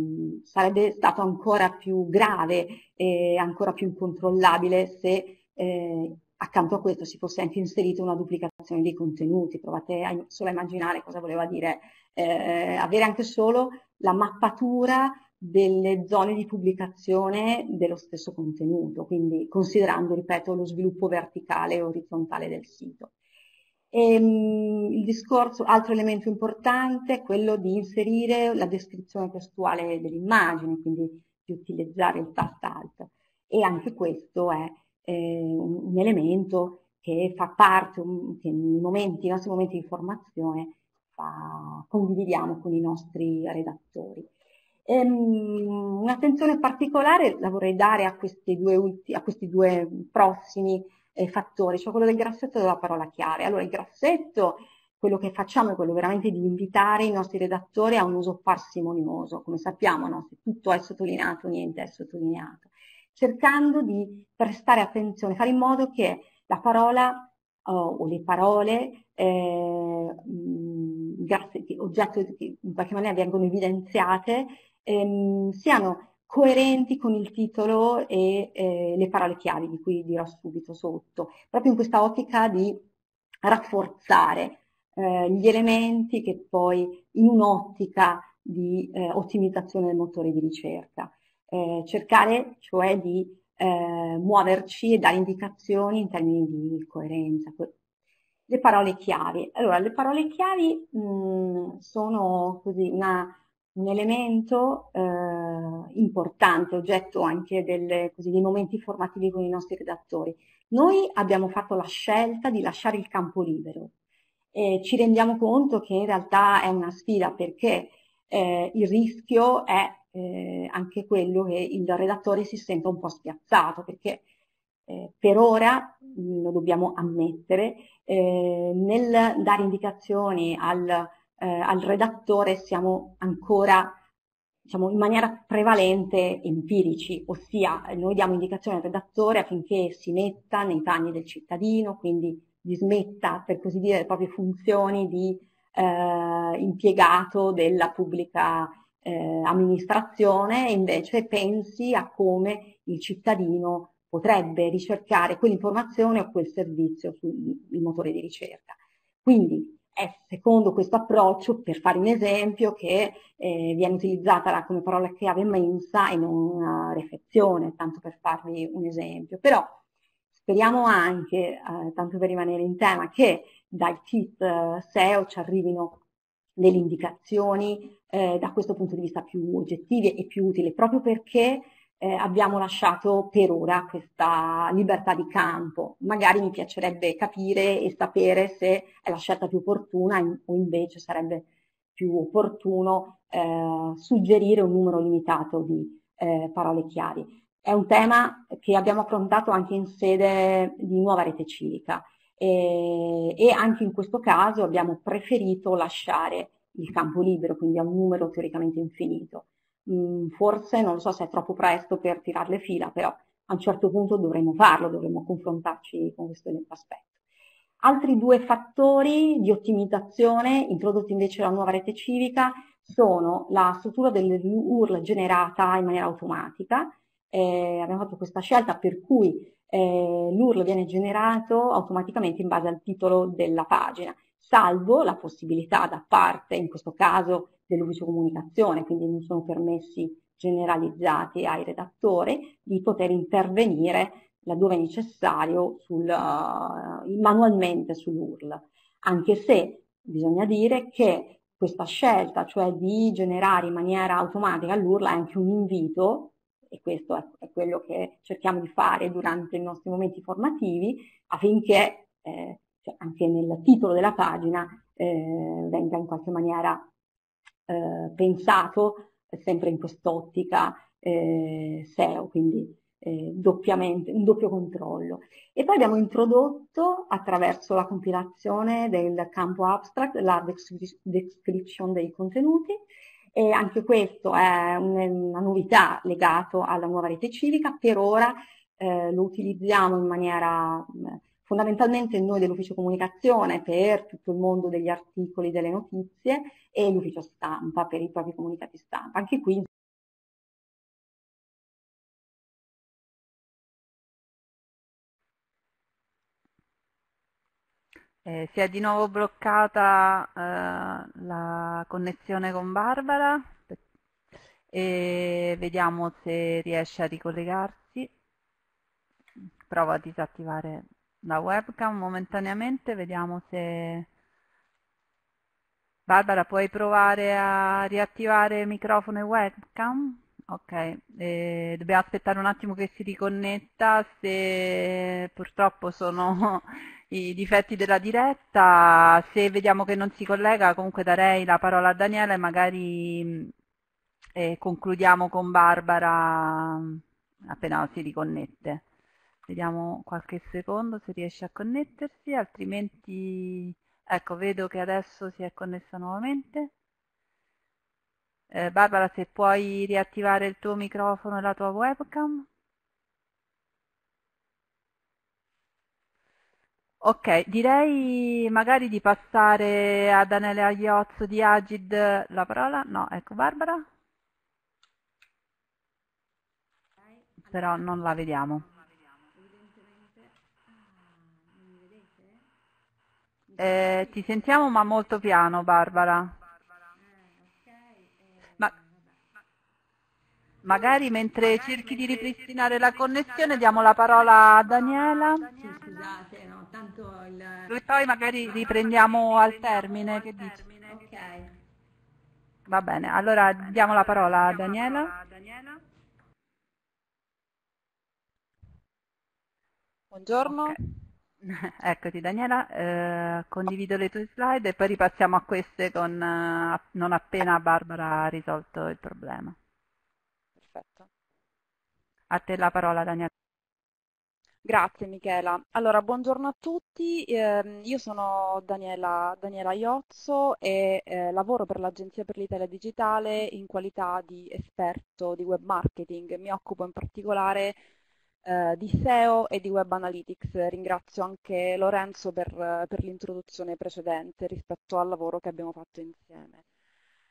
sarebbe stato ancora più grave e ancora più incontrollabile se eh, accanto a questo si fosse anche inserita una duplicazione dei contenuti. Provate a, solo a immaginare cosa voleva dire eh, avere anche solo la mappatura delle zone di pubblicazione dello stesso contenuto, quindi considerando, ripeto, lo sviluppo verticale e orizzontale del sito. E, ehm, il discorso, altro elemento importante è quello di inserire la descrizione testuale dell'immagine, quindi di utilizzare il tast alt. E anche questo è eh, un elemento che fa parte, un, che nei, momenti, nei nostri momenti di formazione fa, condividiamo con i nostri redattori. Um, un'attenzione particolare la vorrei dare a due, ulti, a questi due prossimi eh, fattori, cioè quello del grassetto della parola chiave. Allora il grassetto, quello che facciamo è quello veramente di invitare i nostri redattori a un uso parsimonioso, come sappiamo, no? se tutto è sottolineato, niente è sottolineato, cercando di prestare attenzione, fare in modo che la parola oh, o le parole eh, mh, oggetto che in qualche maniera vengono evidenziate ehm, siano coerenti con il titolo e eh, le parole chiavi di cui dirò subito sotto, proprio in questa ottica di rafforzare eh, gli elementi che poi in un'ottica di eh, ottimizzazione del motore di ricerca, eh, cercare cioè di eh, muoverci e dare indicazioni in termini di coerenza. Le parole chiavi. Allora, le parole chiavi mh, mm, sono così una un elemento eh, importante, oggetto anche delle, così, dei momenti formativi con i nostri redattori. Noi abbiamo fatto la scelta di lasciare il campo libero. E ci rendiamo conto che in realtà è una sfida perché eh, il rischio è eh, anche quello che il redattore si senta un po' spiazzato perché eh, per ora, lo dobbiamo ammettere, eh, nel dare indicazioni al eh, al redattore siamo ancora diciamo, in maniera prevalente empirici, ossia eh, noi diamo indicazione al redattore affinché si metta nei panni del cittadino, quindi dismetta per così dire le proprie funzioni di eh, impiegato della pubblica eh, amministrazione e invece pensi a come il cittadino potrebbe ricercare quell'informazione o quel servizio sul motore di ricerca. Quindi è secondo questo approccio, per fare un esempio, che eh, viene utilizzata come parola chiave mensa e non refezione, tanto per farvi un esempio. Però speriamo anche, eh, tanto per rimanere in tema, che dal kit eh, SEO ci arrivino delle indicazioni eh, da questo punto di vista più oggettive e più utili, proprio perché eh, abbiamo lasciato per ora questa libertà di campo. Magari mi piacerebbe capire e sapere se è la scelta più opportuna in, o invece sarebbe più opportuno eh, suggerire un numero limitato di eh, parole chiave. È un tema che abbiamo affrontato anche in sede di nuova rete civica e, e anche in questo caso abbiamo preferito lasciare il campo libero, quindi a un numero teoricamente infinito mh, forse non so se è troppo presto per tirarle fila, però a un certo punto dovremo farlo, dovremo confrontarci con questo aspetto. Altri due fattori di ottimizzazione introdotti invece dalla nuova rete civica sono la struttura dell'URL generata in maniera automatica. Eh, abbiamo fatto questa scelta per cui eh, l'URL viene generato automaticamente in base al titolo della pagina, salvo la possibilità da parte, in questo caso, dell'ufficio comunicazione, quindi non sono permessi generalizzati ai redattori di poter intervenire laddove necessario sul, uh, manualmente sull'URL, anche se bisogna dire che questa scelta, cioè di generare in maniera automatica l'URL, è anche un invito, e questo è, è, quello che cerchiamo di fare durante i nostri momenti formativi, affinché eh, cioè anche nel titolo della pagina eh, venga in qualche maniera eh, pensato sempre in quest'ottica eh, SEO, quindi eh, doppiamente, un doppio controllo. E poi abbiamo introdotto attraverso la compilazione del campo abstract la description dei contenuti e anche questo è una novità legata alla nuova rete civica. Per ora eh, lo utilizziamo in maniera Fondamentalmente noi dell'ufficio comunicazione per tutto il mondo degli articoli, delle notizie e l'ufficio stampa per i propri comunicati stampa. Anche qui Eh, si è di nuovo bloccata eh, la connessione con Barbara e vediamo se riesce a ricollegarsi. Prova a disattivare la webcam momentaneamente, vediamo se... Barbara, puoi provare a riattivare microfono e webcam? Ok, e dobbiamo aspettare un attimo che si riconnetta, se purtroppo sono i difetti della diretta, se vediamo che non si collega comunque darei la parola a Daniele mm, e magari eh, concludiamo con Barbara mm, appena si riconnette. Vediamo qualche secondo se riesce a connettersi, altrimenti ecco, vedo che adesso si è connessa nuovamente. Eh, Barbara, se puoi riattivare il tuo microfono e la tua webcam. Ok, direi magari di passare a Daniele Agliozzo di Agid la parola. No, ecco Barbara. Però non la vediamo. Eh, ti sentiamo ma molto piano Barbara. Ma, magari mentre cerchi di ripristinare la connessione diamo la parola a Daniela. E poi magari riprendiamo al termine. Che dici? Va bene, allora diamo la parola a Daniela. Buongiorno. Okay. Eccoti Daniela, eh, condivido le tue slide e poi ripassiamo a queste con, eh, non appena Barbara ha risolto il problema. Perfetto. A te la parola Daniela. Grazie Michela. Allora, buongiorno a tutti, eh, io sono Daniela, Daniela Iozzo e eh, lavoro per l'Agenzia per l'Italia Digitale in qualità di esperto di web marketing. Mi occupo in particolare di eh, di SEO e di Web Analytics. Ringrazio anche Lorenzo per, per l'introduzione precedente rispetto al lavoro che abbiamo fatto insieme.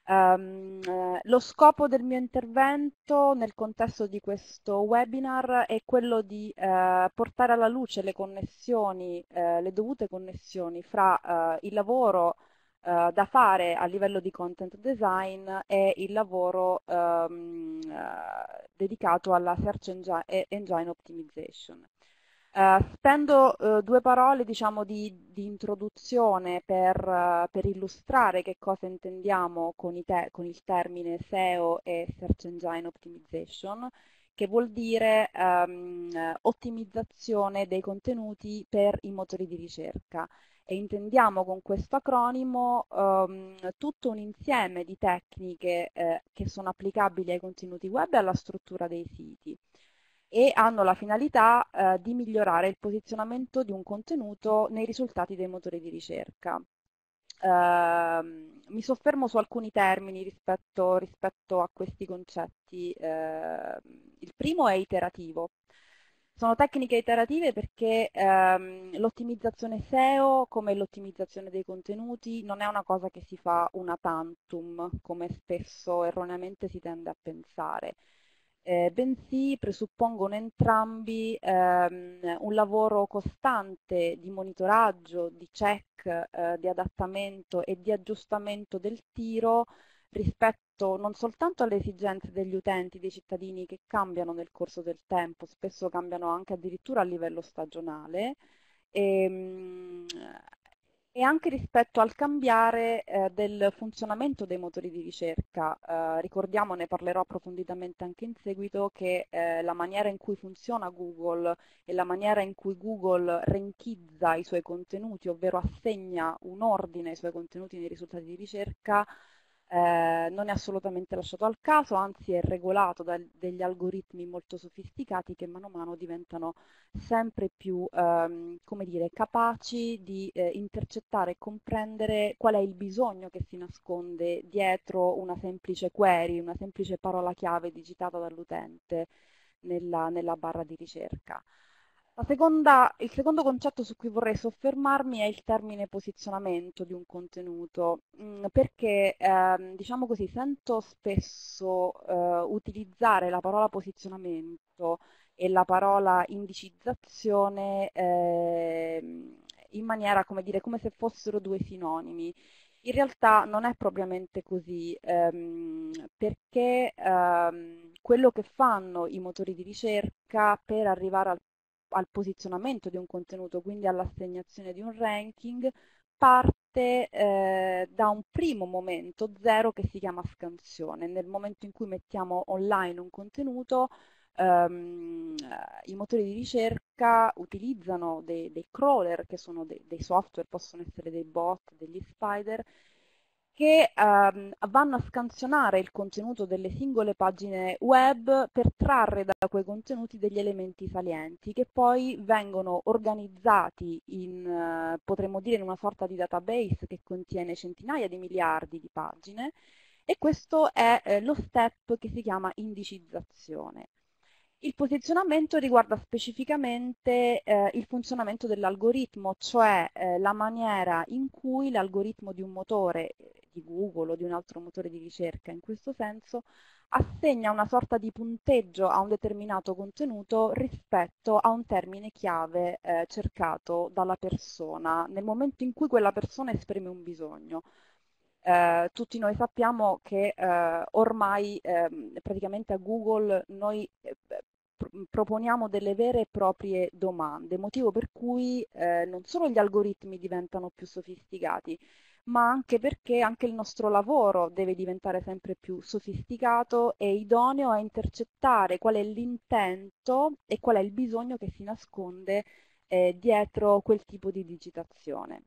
Um, lo scopo del mio intervento nel contesto di questo webinar è quello di uh, portare alla luce le connessioni, uh, le dovute connessioni fra uh, il lavoro eh, da fare a livello di content design è il lavoro um, uh, dedicato alla search engine, engine optimization. Uh, spendo due parole diciamo, di, di, introduzione per, per, illustrare che cosa intendiamo con, te, con, il termine SEO e Search Engine Optimization, che vuol dire um, ottimizzazione dei contenuti per i motori di ricerca e intendiamo con questo acronimo ehm, tutto un insieme di tecniche eh, che sono applicabili ai contenuti web e alla struttura dei siti e hanno la finalità eh, di migliorare il posizionamento di un contenuto nei risultati dei motori di ricerca. Uh, mi soffermo su alcuni termini rispetto, rispetto a questi concetti. Uh, il primo è iterativo. Sono tecniche iterative perché ehm, l'ottimizzazione SEO, come l'ottimizzazione dei contenuti, non è una cosa che si fa una tantum, come spesso erroneamente si tende a pensare, eh, bensì presuppongono entrambi ehm, un lavoro costante di monitoraggio, di check, eh, di adattamento e di aggiustamento del tiro rispetto adatto non soltanto alle esigenze degli utenti, dei cittadini che cambiano nel corso del tempo, spesso cambiano anche addirittura a livello stagionale, e, ehm, e anche rispetto al cambiare eh, del funzionamento dei motori di ricerca. Eh, ricordiamo, ne parlerò approfonditamente anche in seguito, che eh, la maniera in cui funziona Google e la maniera in cui Google renchizza i suoi contenuti, ovvero assegna un ordine ai suoi contenuti nei risultati di ricerca, eh, non è assolutamente lasciato al caso, anzi è regolato da degli algoritmi molto sofisticati che mano a mano diventano sempre più ehm, dire, capaci di eh, intercettare e comprendere qual è il bisogno che si nasconde dietro una semplice query, una semplice parola chiave digitata dall'utente nella, nella barra di ricerca. Seconda, il secondo concetto su cui vorrei soffermarmi è il termine posizionamento di un contenuto, mm, perché ehm, diciamo così, sento spesso eh, utilizzare la parola posizionamento e la parola indicizzazione eh, in maniera come dire come se fossero due sinonimi. In realtà non è propriamente così, ehm, perché ehm, quello che fanno i motori di ricerca per arrivare al al posizionamento di un contenuto, quindi all'assegnazione di un ranking, parte eh, da un primo momento zero che si chiama scansione. Nel momento in cui mettiamo online un contenuto, ehm, i motori di ricerca utilizzano dei, dei crawler, che sono dei, dei software, possono essere dei bot, degli spider, che ehm, vanno a scansionare il contenuto delle singole pagine web per trarre da quei contenuti degli elementi salienti che poi vengono organizzati in, eh, potremmo dire, in una sorta di database che contiene centinaia di miliardi di pagine e questo è eh, lo step che si chiama indicizzazione. Il posizionamento riguarda specificamente eh, il funzionamento dell'algoritmo, cioè eh, la maniera in cui l'algoritmo di un motore di Google o di un altro motore di ricerca in questo senso, assegna una sorta di punteggio a un determinato contenuto rispetto a un termine chiave eh, cercato dalla persona nel momento in cui quella persona esprime un bisogno. Eh, tutti noi sappiamo che eh, ormai ehm, praticamente a Google noi eh, proponiamo delle vere e proprie domande, motivo per cui eh, non solo gli algoritmi diventano più sofisticati, ma anche perché anche il nostro lavoro deve diventare sempre più sofisticato e idoneo a intercettare qual è l'intento e qual è il bisogno che si nasconde eh, dietro quel tipo di digitazione.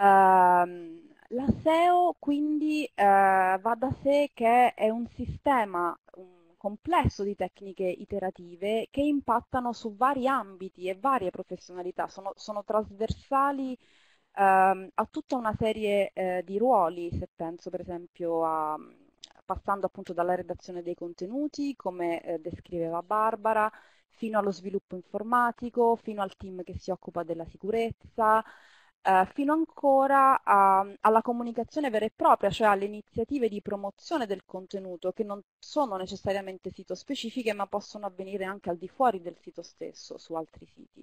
Uh, la SEO quindi eh, va da sé che è un sistema un complesso di tecniche iterative che impattano su vari ambiti e varie professionalità, sono, sono trasversali ehm, ha tutta una serie eh, di ruoli, se penso per esempio a passando appunto dalla redazione dei contenuti, come eh, descriveva Barbara, fino allo sviluppo informatico, fino al team che si occupa della sicurezza, eh, fino ancora a, alla comunicazione vera e propria, cioè alle iniziative di promozione del contenuto che non sono necessariamente sito specifiche ma possono avvenire anche al di fuori del sito stesso, su altri siti.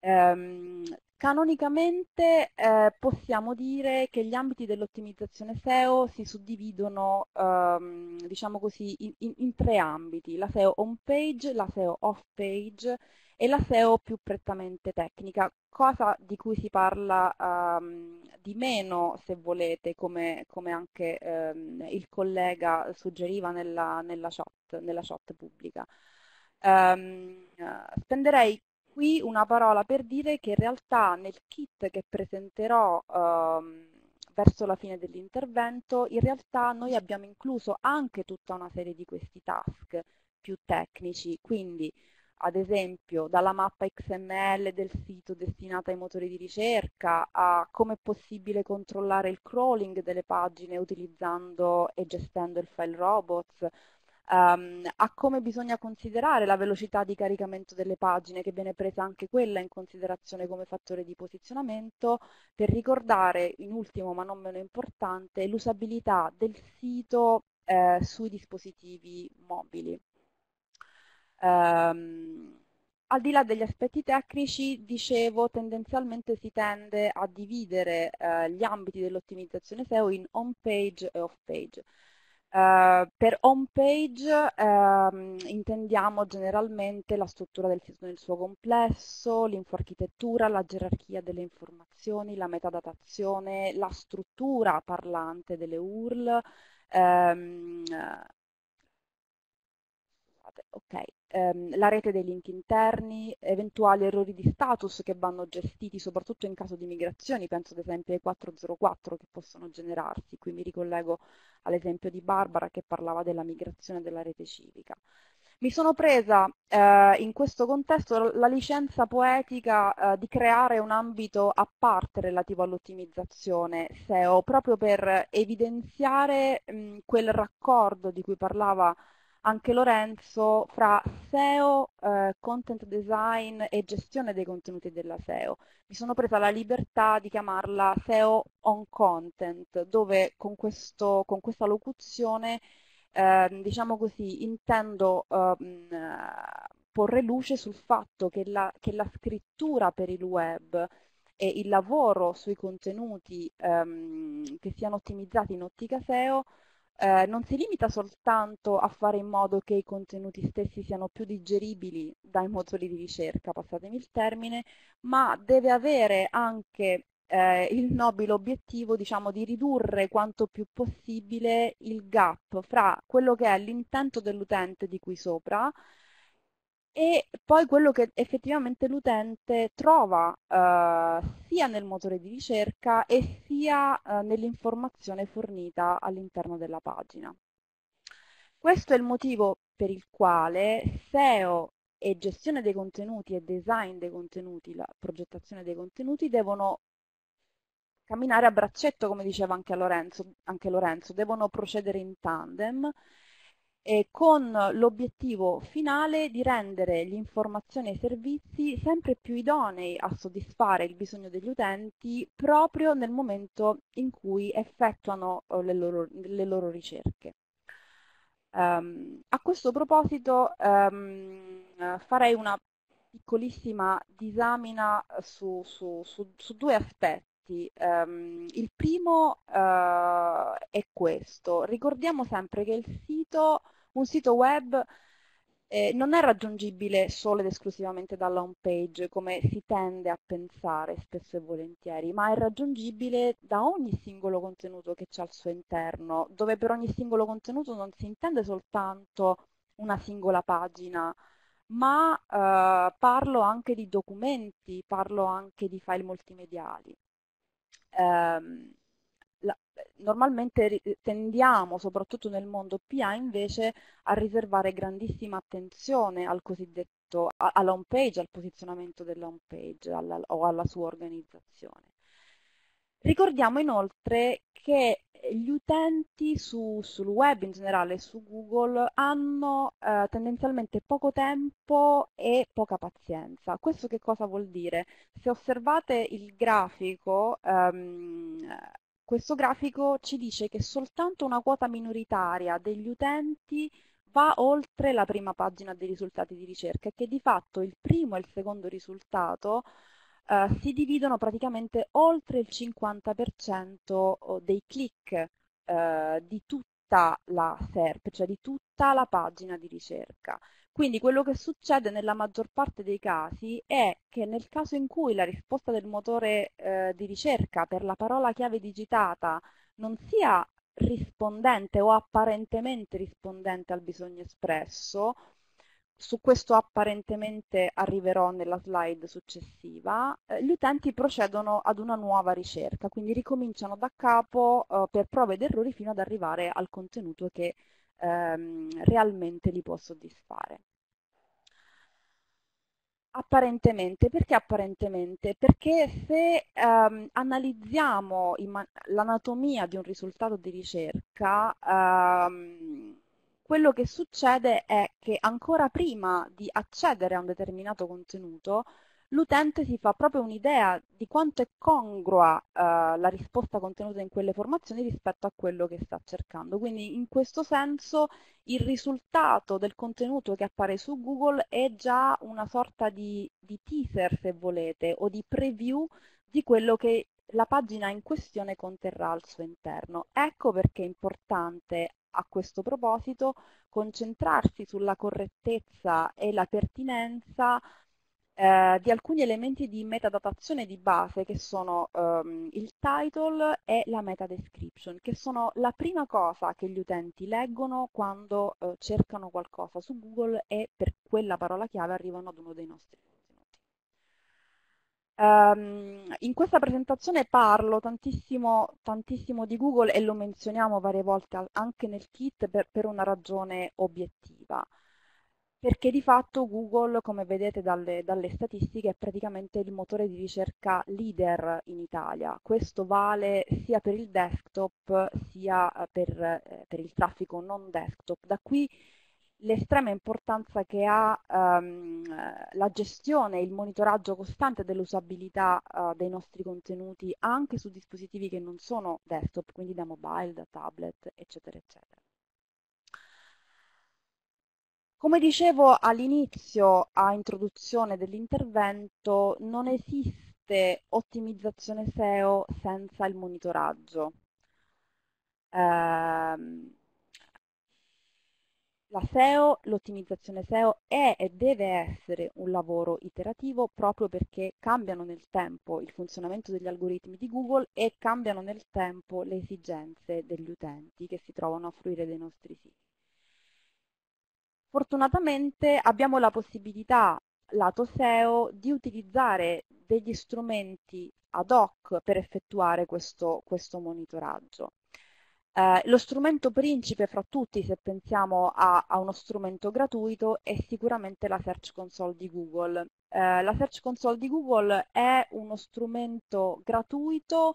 Ehm, canonicamente eh, possiamo dire che gli ambiti dell'ottimizzazione SEO si suddividono ehm, diciamo così, in, in, in tre ambiti, la SEO on page, la SEO off page e la SEO più prettamente tecnica, cosa di cui si parla um, di meno se volete, come, come anche um, il collega suggeriva nella, nella, chat, nella chat, pubblica. Um, spenderei qui una parola per dire che in realtà nel kit che presenterò ehm, verso la fine dell'intervento, in realtà noi abbiamo incluso anche tutta una serie di questi task più tecnici, quindi ad esempio dalla mappa XML del sito destinata ai motori di ricerca a come è possibile controllare il crawling delle pagine utilizzando e gestendo il file robots, um, a come bisogna considerare la velocità di caricamento delle pagine, che viene presa anche quella in considerazione come fattore di posizionamento, per ricordare, in ultimo ma non meno importante, l'usabilità del sito eh, sui dispositivi mobili. Um, al di là degli aspetti tecnici, dicevo, tendenzialmente si tende a dividere eh, gli ambiti dell'ottimizzazione SEO in on page e off page. Uh, per home page uh, intendiamo generalmente la struttura del sito nel suo complesso, l'infoarchitettura, la gerarchia delle informazioni, la metadatazione, la struttura parlante delle URL, um, ehm, scusate, cioè, ok, ehm, la rete dei link interni, eventuali errori di status che vanno gestiti soprattutto in caso di migrazioni, penso ad esempio ai 404 che possono generarsi, qui mi ricollego all'esempio di Barbara che parlava della migrazione della rete civica. Mi sono presa eh, in questo contesto la licenza poetica eh, di creare un ambito a parte relativo all'ottimizzazione SEO, proprio per evidenziare mh, quel raccordo di cui parlava anche Lorenzo fra SEO, eh, content design e gestione dei contenuti della SEO. Mi sono presa la libertà di chiamarla SEO on content, dove con, questo, con questa locuzione, eh, diciamo così, intendo eh, porre luce sul fatto che la, che la, scrittura per il web e il lavoro sui contenuti ehm, che siano ottimizzati in ottica SEO eh, non si limita soltanto a fare in modo che i contenuti stessi siano più digeribili dai motori di ricerca, passatemi il termine, ma deve avere anche eh, il nobile obiettivo diciamo, di ridurre quanto più possibile il gap fra quello che è l'intento dell'utente di qui sopra e poi quello che effettivamente l'utente trova eh, sia nel motore di ricerca e sia eh, nell'informazione fornita all'interno della pagina. Questo è il motivo per il quale SEO e gestione dei contenuti e design dei contenuti, la progettazione dei contenuti devono camminare a braccetto, come diceva anche Lorenzo, anche Lorenzo devono procedere in tandem eh, con l'obiettivo finale di rendere l'informazione e i servizi sempre più idonei a soddisfare il bisogno degli utenti proprio nel momento in cui effettuano eh, le loro, le loro ricerche. Um, a questo proposito um, farei una piccolissima disamina su, su, su, su due aspetti. Um, il primo uh, è questo, ricordiamo sempre che il sito un sito web eh, non è raggiungibile solo ed esclusivamente dalla home page, come si tende a pensare spesso e volentieri, ma è raggiungibile da ogni singolo contenuto che c'è al suo interno, dove per ogni singolo contenuto non si intende soltanto una singola pagina, ma eh, parlo anche di documenti, parlo anche di file multimediali. Um, normalmente tendiamo, soprattutto nel mondo PA, invece a riservare grandissima attenzione al cosiddetto, alla home page, al posizionamento della home page alla, o alla sua organizzazione. Ricordiamo inoltre che gli utenti su, sul web in generale, su Google, hanno eh, tendenzialmente poco tempo e poca pazienza. Questo che cosa vuol dire? Se osservate il grafico, ehm, questo grafico ci dice che soltanto una quota minoritaria degli utenti va oltre la prima pagina dei risultati di ricerca e che di fatto il primo e il secondo risultato eh, si dividono praticamente oltre il 50% dei click eh, di tutta la SERP, cioè di tutta la pagina di ricerca. Quindi quello che succede nella maggior parte dei casi è che nel caso in cui la risposta del motore eh, di ricerca per la parola chiave digitata non sia rispondente o apparentemente rispondente al bisogno espresso, su questo apparentemente arriverò nella slide successiva, eh, gli utenti procedono ad una nuova ricerca, quindi ricominciano da capo eh, per prove ed errori fino ad arrivare al contenuto che ehm, realmente li può soddisfare. Apparentemente, perché apparentemente? Perché se ehm, analizziamo l'anatomia di un risultato di ricerca, ehm, quello che succede è che ancora prima di accedere a un determinato contenuto, l'utente si fa proprio un'idea di quanto è congrua eh, la risposta contenuta in quelle formazioni rispetto a quello che sta cercando. Quindi in questo senso il risultato del contenuto che appare su Google è già una sorta di, di teaser, se volete, o di preview di quello che la pagina in questione conterrà al suo interno. Ecco perché è importante a questo proposito concentrarsi sulla correttezza e la pertinenza eh, di alcuni elementi di metadatazione di base che sono ehm, il title e la meta description, che sono la prima cosa che gli utenti leggono quando eh, cercano qualcosa su Google e per quella parola chiave arrivano ad uno dei nostri contenuti. Ehm, in questa presentazione parlo tantissimo, tantissimo, di Google e lo menzioniamo varie volte anche nel kit per, per una ragione obiettiva perché di fatto Google, come vedete dalle, dalle, statistiche, è praticamente il motore di ricerca leader in Italia. Questo vale sia per il desktop sia eh, per, eh, per il traffico non desktop. Da qui l'estrema importanza che ha um, la gestione e il monitoraggio costante dell'usabilità uh, dei nostri contenuti anche su dispositivi che non sono desktop, quindi da mobile, da tablet, eccetera, eccetera. Come dicevo all'inizio, a introduzione dell'intervento, non esiste ottimizzazione SEO senza il monitoraggio. Ehm, la SEO, l'ottimizzazione SEO è e deve essere un lavoro iterativo proprio perché cambiano nel tempo il funzionamento degli algoritmi di Google e cambiano nel tempo le esigenze degli utenti che si trovano a fruire dei nostri siti. Fortunatamente abbiamo la possibilità, lato SEO, di utilizzare degli strumenti ad hoc per effettuare questo, questo monitoraggio. Eh, lo strumento principe fra tutti, se pensiamo a, a, uno strumento gratuito, è sicuramente la Search Console di Google. Eh, la Search Console di Google è uno strumento gratuito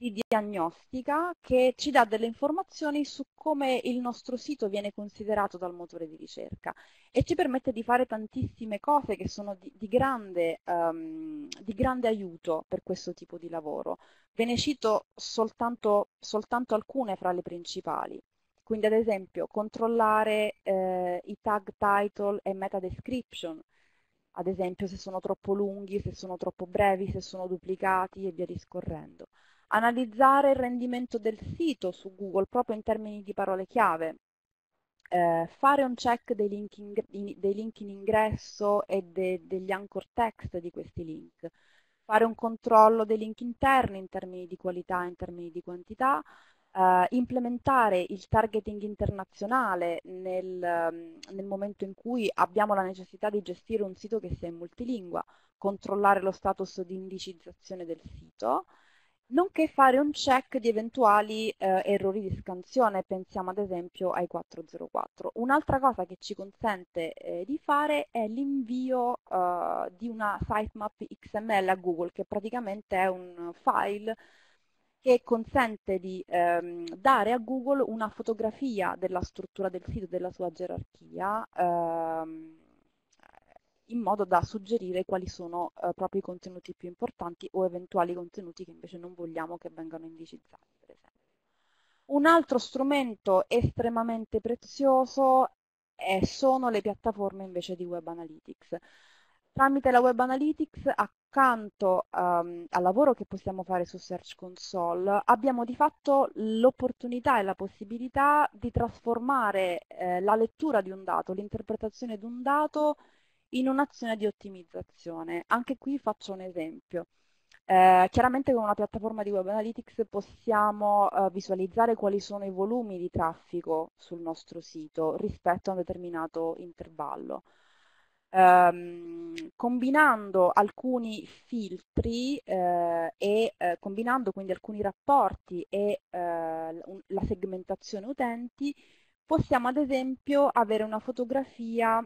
di diagnostica che ci dà delle informazioni su come il nostro sito viene considerato dal motore di ricerca e ci permette di fare tantissime cose che sono di, di, grande, um, di grande, aiuto per questo tipo di lavoro. Ve ne cito soltanto, soltanto alcune fra le principali. Quindi ad esempio controllare eh, i tag title e meta description, ad esempio se sono troppo lunghi, se sono troppo brevi, se sono duplicati e via discorrendo analizzare il rendimento del sito su Google proprio in termini di parole chiave, eh, fare un check dei link in, dei link in ingresso e de, degli anchor text di questi link, fare un controllo dei link interni in termini di qualità, in termini di quantità, eh, implementare il targeting internazionale nel, nel momento in cui abbiamo la necessità di gestire un sito che sia in multilingua, controllare lo status di indicizzazione del sito, nonché fare un check di eventuali eh, errori di scansione, pensiamo ad esempio ai 404. Un'altra cosa che ci consente eh, di fare è l'invio eh, di una sitemap XML a Google, che praticamente è un file che consente di ehm, dare a Google una fotografia della struttura del sito, della sua gerarchia, ehm, in modo da suggerire quali sono eh, proprio i contenuti più importanti o eventuali contenuti che invece non vogliamo che vengano indicizzati, per esempio. Un altro strumento estremamente prezioso è, sono le piattaforme invece di Web Analytics. Tramite la Web Analytics, accanto um, al lavoro che possiamo fare su Search Console, abbiamo di fatto l'opportunità e la possibilità di trasformare eh, la lettura di un dato, l'interpretazione di un dato in un'azione di ottimizzazione. Anche qui faccio un esempio. Eh, chiaramente con una piattaforma di Web Analytics possiamo eh, visualizzare quali sono i volumi di traffico sul nostro sito rispetto a un determinato intervallo. Eh, combinando alcuni filtri eh, e eh, combinando quindi alcuni rapporti e eh, la segmentazione utenti possiamo ad esempio avere una fotografia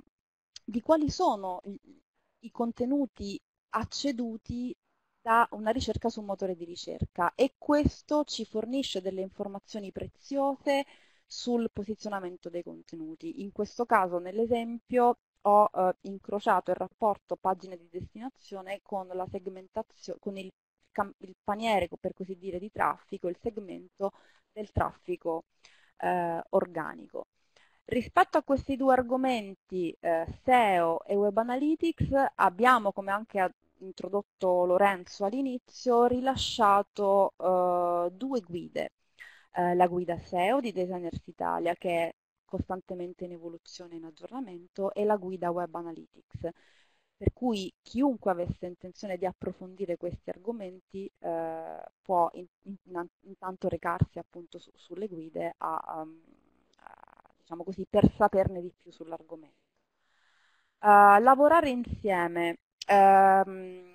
di quali sono i contenuti acceduti da una ricerca su un motore di ricerca e questo ci fornisce delle informazioni preziose sul posizionamento dei contenuti. In questo caso, nell'esempio, ho eh, incrociato il rapporto pagine di destinazione con, con il, il, paniere, per così dire, di traffico, il segmento del traffico eh, organico. Rispetto a questi due argomenti, eh, SEO e Web Analytics, abbiamo, come anche ha introdotto Lorenzo all'inizio, rilasciato eh, due guide. Eh, la guida SEO di Designers Italia, che è costantemente in evoluzione e in aggiornamento, e la guida Web Analytics. Per cui chiunque avesse intenzione di approfondire questi argomenti eh, può in, in, intanto recarsi appunto su, sulle guide a... Um, diciamo così, per saperne di più sull'argomento. Uh, lavorare insieme. Um,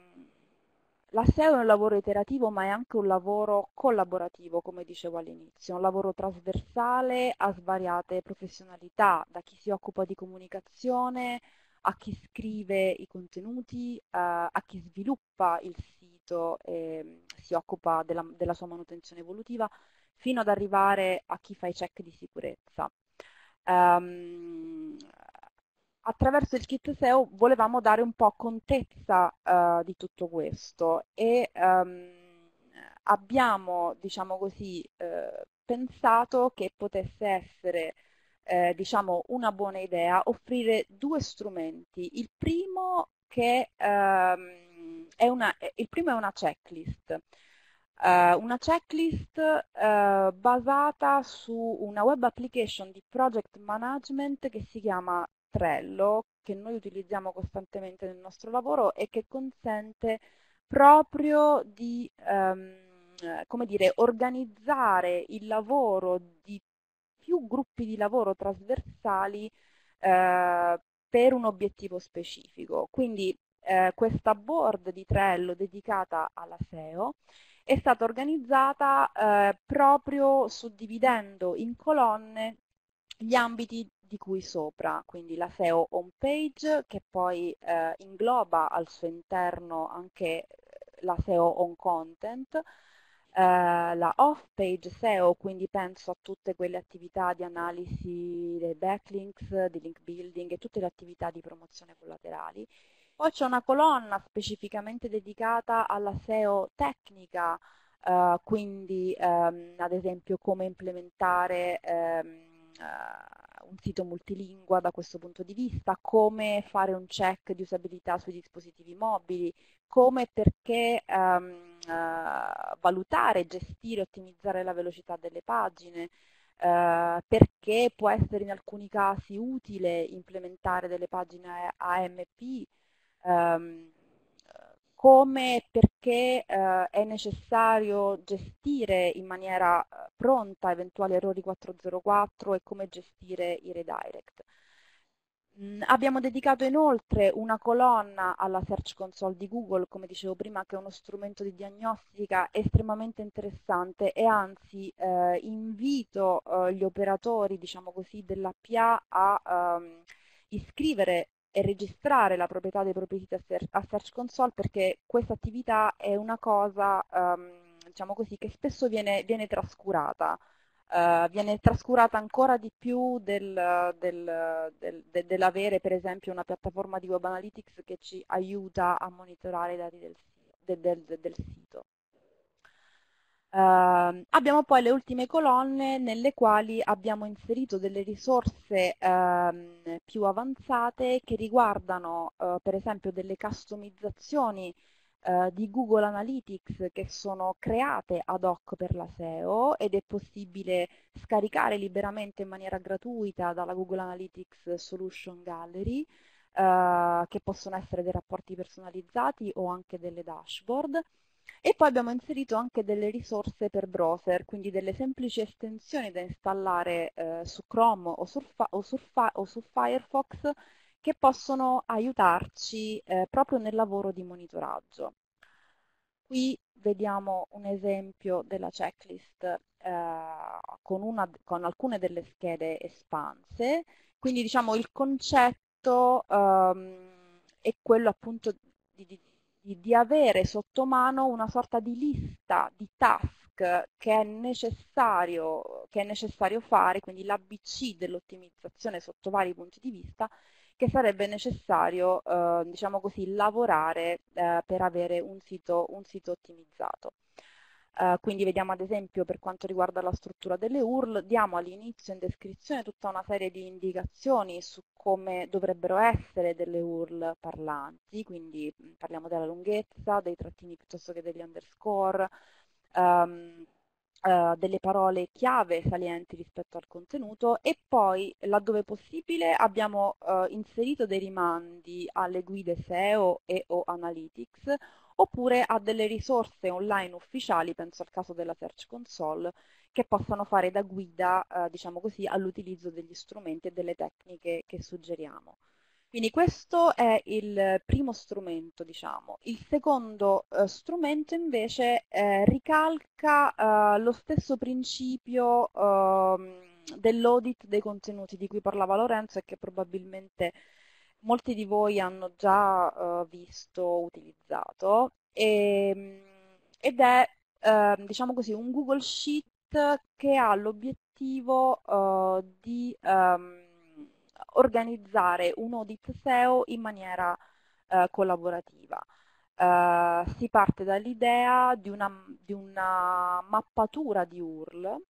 la SEO è un lavoro iterativo ma è anche un lavoro collaborativo, come dicevo all'inizio, un lavoro trasversale a svariate professionalità, da chi si occupa di comunicazione a chi scrive i contenuti, a, eh, a chi sviluppa il sito e si occupa della, della sua manutenzione evolutiva, fino ad arrivare a chi fa i check di sicurezza ehm, attraverso il kit SEO volevamo dare un po' contezza eh, di tutto questo e ehm, abbiamo, diciamo così, eh, pensato che potesse essere eh, diciamo una buona idea offrire due strumenti. Il primo, che, ehm, è una, il primo è una checklist eh, una checklist eh, basata su una web application di project management che si chiama Trello, che noi utilizziamo costantemente nel nostro lavoro e che consente proprio di ehm, come dire, organizzare il lavoro di più gruppi di lavoro trasversali eh, per un obiettivo specifico. Quindi eh, questa board di Trello dedicata alla SEO è stata organizzata eh, proprio suddividendo in colonne gli ambiti di cui sopra, quindi la SEO home page che poi eh, ingloba al suo interno anche eh, la SEO on content, eh, la off page SEO, quindi penso a tutte quelle attività di analisi dei backlinks, di link building e tutte le attività di promozione collaterali, poi c'è una colonna specificamente dedicata alla SEO tecnica, eh, quindi ehm, ad esempio come implementare ehm, eh, un sito multilingua da questo punto di vista, come fare un check di usabilità sui dispositivi mobili, come e perché ehm, eh, valutare, gestire, ottimizzare la velocità delle pagine. Uh, perché può essere in alcuni casi utile implementare delle pagine AMP ehm, come e perché eh, è necessario gestire in maniera eh, pronta eventuali errori 404 e come gestire i redirect. Mm, abbiamo dedicato inoltre una colonna alla Search Console di Google, come dicevo prima, che è uno strumento di diagnostica estremamente interessante e anzi eh, invito eh, gli operatori diciamo così, dell'APA a ehm, iscrivere e registrare la proprietà dei proprietà a Search Console perché questa attività è una cosa, um, diciamo così, che spesso viene, viene trascurata. Uh, viene trascurata ancora di più del, del, del, de, dell'avere per esempio una piattaforma di Web Analytics che ci aiuta a monitorare i dati del, sito. Uh, abbiamo poi le ultime colonne nelle quali abbiamo inserito delle risorse uh, più avanzate che riguardano uh, per esempio delle customizzazioni eh, di Google Analytics che sono create ad hoc per la SEO ed è possibile scaricare liberamente in maniera gratuita dalla Google Analytics Solution Gallery. Eh, che possono essere dei rapporti personalizzati o anche delle dashboard e poi abbiamo inserito anche delle risorse per browser, quindi delle semplici estensioni da installare eh, su Chrome o su, o, su o su, Firefox che possono aiutarci eh, proprio nel lavoro di monitoraggio. Qui vediamo un esempio della checklist eh, con, una, con, alcune delle schede espanse, quindi diciamo il concetto ehm, è quello appunto di, di quindi di avere sotto mano una sorta di lista di task che è necessario, che è necessario fare, quindi l'ABC dell'ottimizzazione sotto vari punti di vista, che sarebbe necessario eh, diciamo così, lavorare eh, per avere un sito, un sito ottimizzato. Eh, quindi vediamo ad esempio per quanto riguarda la struttura delle URL, diamo all'inizio in descrizione tutta una serie di indicazioni su come dovrebbero essere delle URL parlanti, quindi mm, parliamo della lunghezza, dei trattini piuttosto che degli underscore, um, delle parole chiave salienti rispetto al contenuto e poi laddove possibile abbiamo uh, inserito dei rimandi alle guide SEO e o Analytics oppure a delle risorse online ufficiali, penso al caso della Search Console, che possano fare da guida, eh, diciamo così, all'utilizzo degli strumenti e delle tecniche che suggeriamo. Quindi questo è il primo strumento, diciamo. Il secondo eh, strumento invece eh, ricalca eh, lo stesso principio ehm, dell'audit dei contenuti di cui parlava Lorenzo e che probabilmente molti di voi hanno già uh, visto, utilizzato, e, ehm, ed è, uh, diciamo così, un Google Sheet che ha l'obiettivo uh, di um, organizzare un audit SEO in maniera eh, collaborativa. si parte dall'idea di, di una mappatura di URL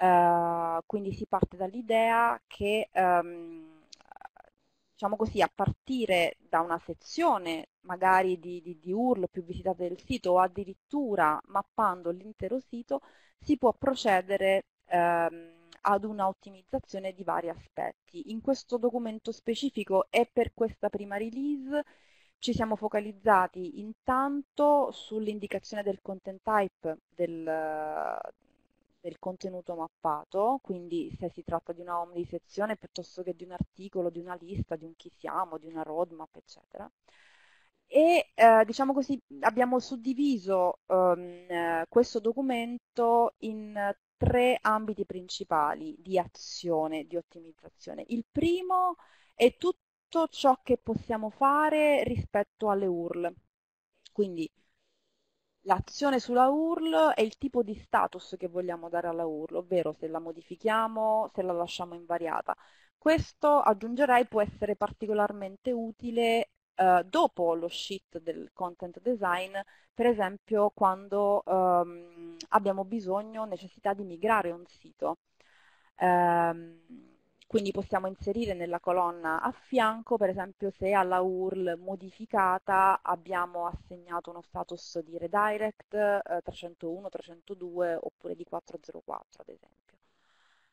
Uh, quindi si parte dall'idea che um, diciamo così, a partire da una sezione magari di, di, di URL più visitata del sito o addirittura mappando l'intero sito, si può procedere ehm, ad una ottimizzazione di vari aspetti. In questo documento specifico e per questa prima release ci siamo focalizzati intanto sull'indicazione del content type del, del contenuto mappato, quindi se si tratta di una home di sezione piuttosto che di un articolo, di una lista, di un chi siamo, di una roadmap, eccetera. E eh, diciamo così abbiamo suddiviso um, questo documento in tre ambiti principali di azione, di ottimizzazione. Il primo è tutto ciò che possiamo fare rispetto alle URL. Quindi l'azione sulla URL è il tipo di status che vogliamo dare alla URL, ovvero se la modifichiamo, se la lasciamo invariata. Questo, aggiungerei, può essere particolarmente utile eh, dopo lo sheet del content design, per esempio quando ehm, abbiamo bisogno, necessità di migrare un sito. Ehm, quindi possiamo inserire nella colonna a fianco, per esempio, se alla URL modificata abbiamo assegnato uno status di redirect eh, 301, 302 oppure di 404, ad esempio.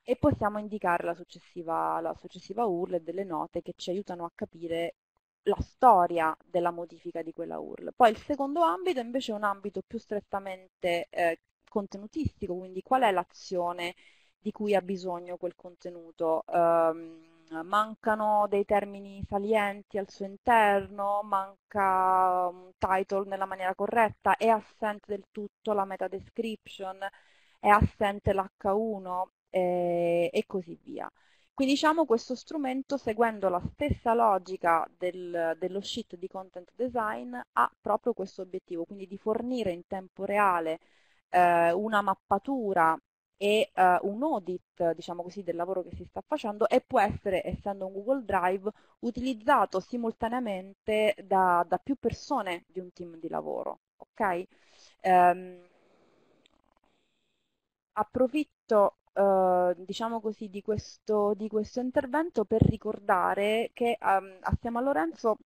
E possiamo indicare la successiva, la successiva URL e delle note che ci aiutano a capire la storia della modifica di quella URL. Poi il secondo ambito invece è un ambito più strettamente eh, contenutistico, quindi qual è l'azione di cui ha bisogno quel contenuto. Um, mancano dei termini salienti al suo interno, manca un title nella maniera corretta, è assente del tutto la meta description, è assente l'H1 eh, e così via. Quindi diciamo questo strumento, seguendo la stessa logica del, dello sheet di content design, ha proprio questo obiettivo, quindi di fornire in tempo reale eh, una mappatura e uh, un audit diciamo così, del lavoro che si sta facendo e può essere, essendo un Google Drive, utilizzato simultaneamente da, da più persone di un team di lavoro. Okay? Um, approfitto Uh, diciamo così, di questo, di questo, intervento per ricordare che um, ehm, assieme a Lorenzo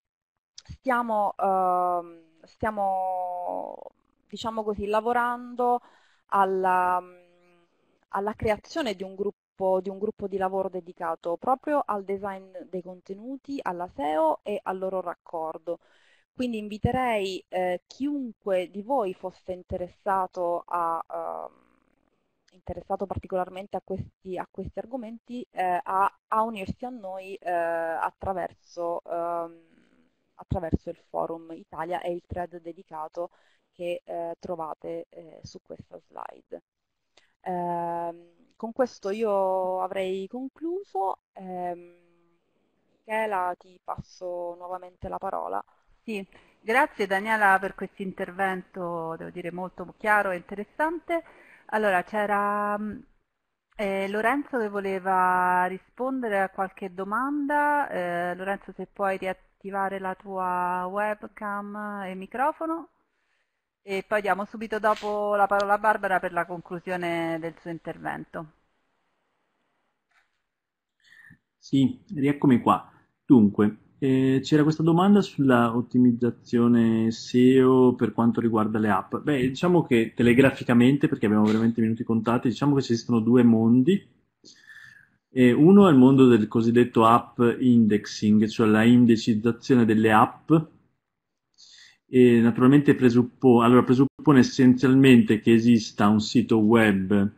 stiamo, uh, stiamo diciamo così, lavorando alla, alla creazione di un, gruppo, di un gruppo di lavoro dedicato proprio al design dei contenuti, alla SEO e al loro raccordo. Quindi inviterei eh, chiunque di voi fosse interessato, a, eh, interessato particolarmente a questi, a questi argomenti eh, a, a, unirsi a noi eh, attraverso, ehm, attraverso, il forum Italia e il thread dedicato che eh, trovate eh, su questa slide. Ehm, con questo io avrei concluso. Ehm, ti passo nuovamente la parola. Sì, grazie Daniela per questo intervento, devo dire molto chiaro e interessante. Allora, c'era mm, eh, Lorenzo che voleva rispondere a qualche domanda. Eh, Lorenzo, se puoi riattivare la tua webcam e microfono. E poi diamo subito dopo la parola a Barbara per la conclusione del suo intervento. Sì, rieccomi qua. Dunque, eh, c'era questa domanda sulla ottimizzazione SEO per quanto riguarda le app. Beh, diciamo che telegraficamente, perché abbiamo veramente minuti contati, diciamo che esistono due mondi. Eh, uno è il mondo del cosiddetto app indexing, cioè la indicizzazione delle app eh, naturalmente presuppone, allora presuppone essenzialmente che esista un sito web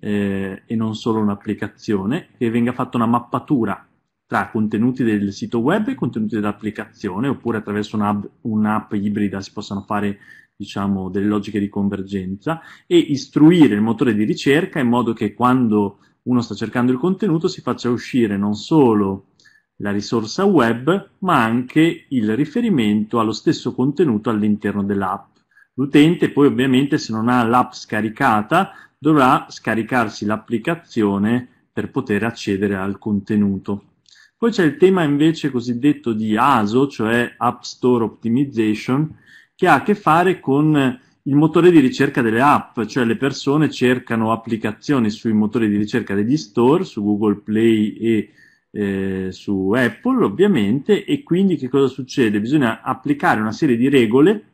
eh, e non solo un'applicazione, che venga fatta una mappatura tra contenuti del sito web e contenuti dell'applicazione, oppure attraverso un'app, un'app ibrida si possano fare diciamo, delle logiche di convergenza e istruire il motore di ricerca in modo che quando uno sta cercando il contenuto si faccia uscire non solo la risorsa web, ma anche il riferimento allo stesso contenuto all'interno dell'app. L'utente poi ovviamente se non ha l'app scaricata dovrà scaricarsi l'applicazione per poter accedere al contenuto. Poi c'è il tema invece cosiddetto di ASO, cioè App Store Optimization, che ha a che fare con il motore di ricerca delle app, cioè le persone cercano applicazioni sui motori di ricerca degli store, su Google Play e eh, su Apple ovviamente e quindi che cosa succede? Bisogna applicare una serie di regole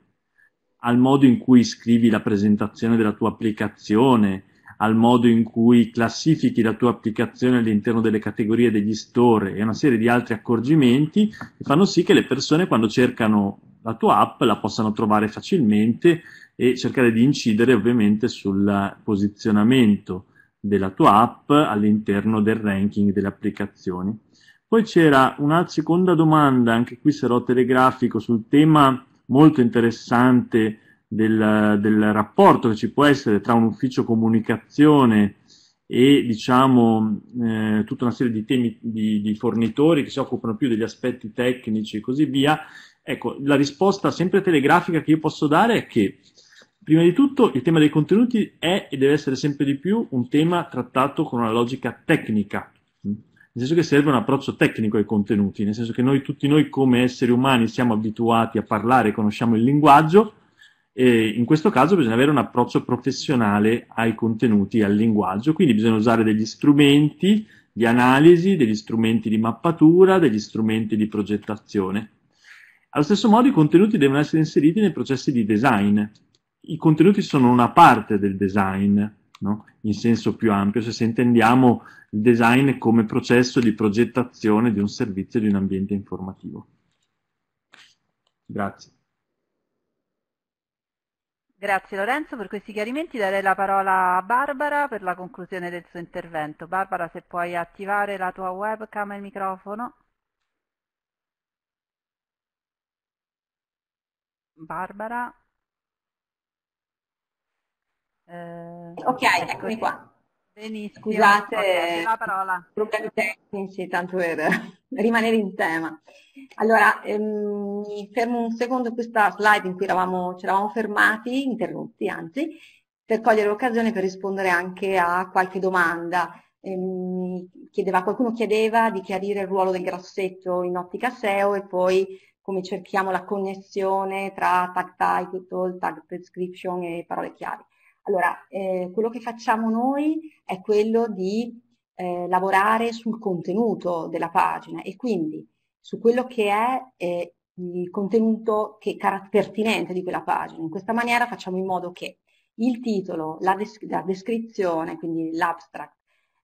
al modo in cui scrivi la presentazione della tua applicazione, al modo in cui classifichi la tua applicazione all'interno delle categorie degli store e una serie di altri accorgimenti che fanno sì che le persone quando cercano la tua app la possano trovare facilmente e cercare di incidere ovviamente sul posizionamento della tua app all'interno del ranking delle applicazioni. Poi c'era una seconda domanda, anche qui sarò telegrafico, sul tema molto interessante del, del rapporto che ci può essere tra un ufficio comunicazione e diciamo eh, tutta una serie di temi di, di, fornitori che si occupano più degli aspetti tecnici e così via. Ecco, la risposta sempre telegrafica che io posso dare è che Prima di tutto, il tema dei contenuti è e deve essere sempre di più un tema trattato con una logica tecnica, mm? nel senso che serve un approccio tecnico ai contenuti, nel senso che noi tutti noi come esseri umani siamo abituati a parlare, conosciamo il linguaggio e in questo caso bisogna avere un approccio professionale ai contenuti, al linguaggio, quindi bisogna usare degli strumenti di analisi, degli strumenti di mappatura, degli strumenti di progettazione. Allo stesso modo i contenuti devono essere inseriti nei processi di design, i contenuti sono una parte del design, no? in senso più ampio, se, intendiamo il design come processo di progettazione di un servizio di un ambiente informativo. Grazie. Grazie Lorenzo per questi chiarimenti. Darei la parola a Barbara per la conclusione del suo intervento. Barbara, se puoi attivare la tua webcam e il microfono. Barbara. Eh, ok, ecco, eccomi qua. Benissimo. Scusate, la parola. problemi tecnici, tanto per rimanere in tema. Allora, ehm, mi fermo un secondo questa slide in cui eravamo, ci eravamo fermati, interrotti anzi, per cogliere l'occasione per rispondere anche a qualche domanda. Ehm, chiedeva, qualcuno chiedeva di chiarire il ruolo del grassetto in ottica SEO e poi come cerchiamo la connessione tra tag title, tag description e parole chiave. Allora, eh, quello che facciamo noi è quello di eh, lavorare sul contenuto della pagina e quindi su quello che è eh, il contenuto che, pertinente di quella pagina. In questa maniera facciamo in modo che il titolo, la, desc la descrizione, quindi l'abstract,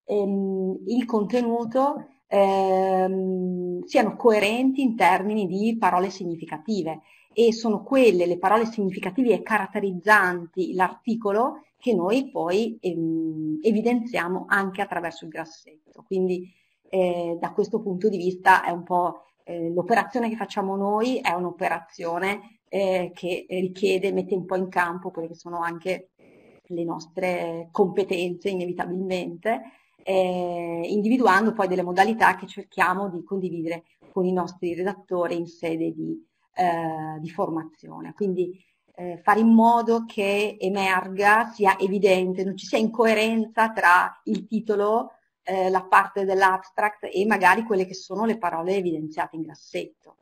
ehm, il contenuto ehm, siano coerenti in termini di parole significative e sono quelle le parole significative e caratterizzanti l'articolo che noi poi ehm, evidenziamo anche attraverso il grassetto. Quindi eh, da questo punto di vista è un po' eh, l'operazione che facciamo noi è un'operazione eh, che richiede, mette un po' in campo quelle che sono anche le nostre competenze inevitabilmente, eh, individuando poi delle modalità che cerchiamo di condividere con i nostri redattori in sede di eh, di formazione. Quindi eh, fare in modo che emerga, sia evidente, non ci sia incoerenza tra il titolo, eh, la parte dell'abstract e magari quelle che sono le parole evidenziate in grassetto,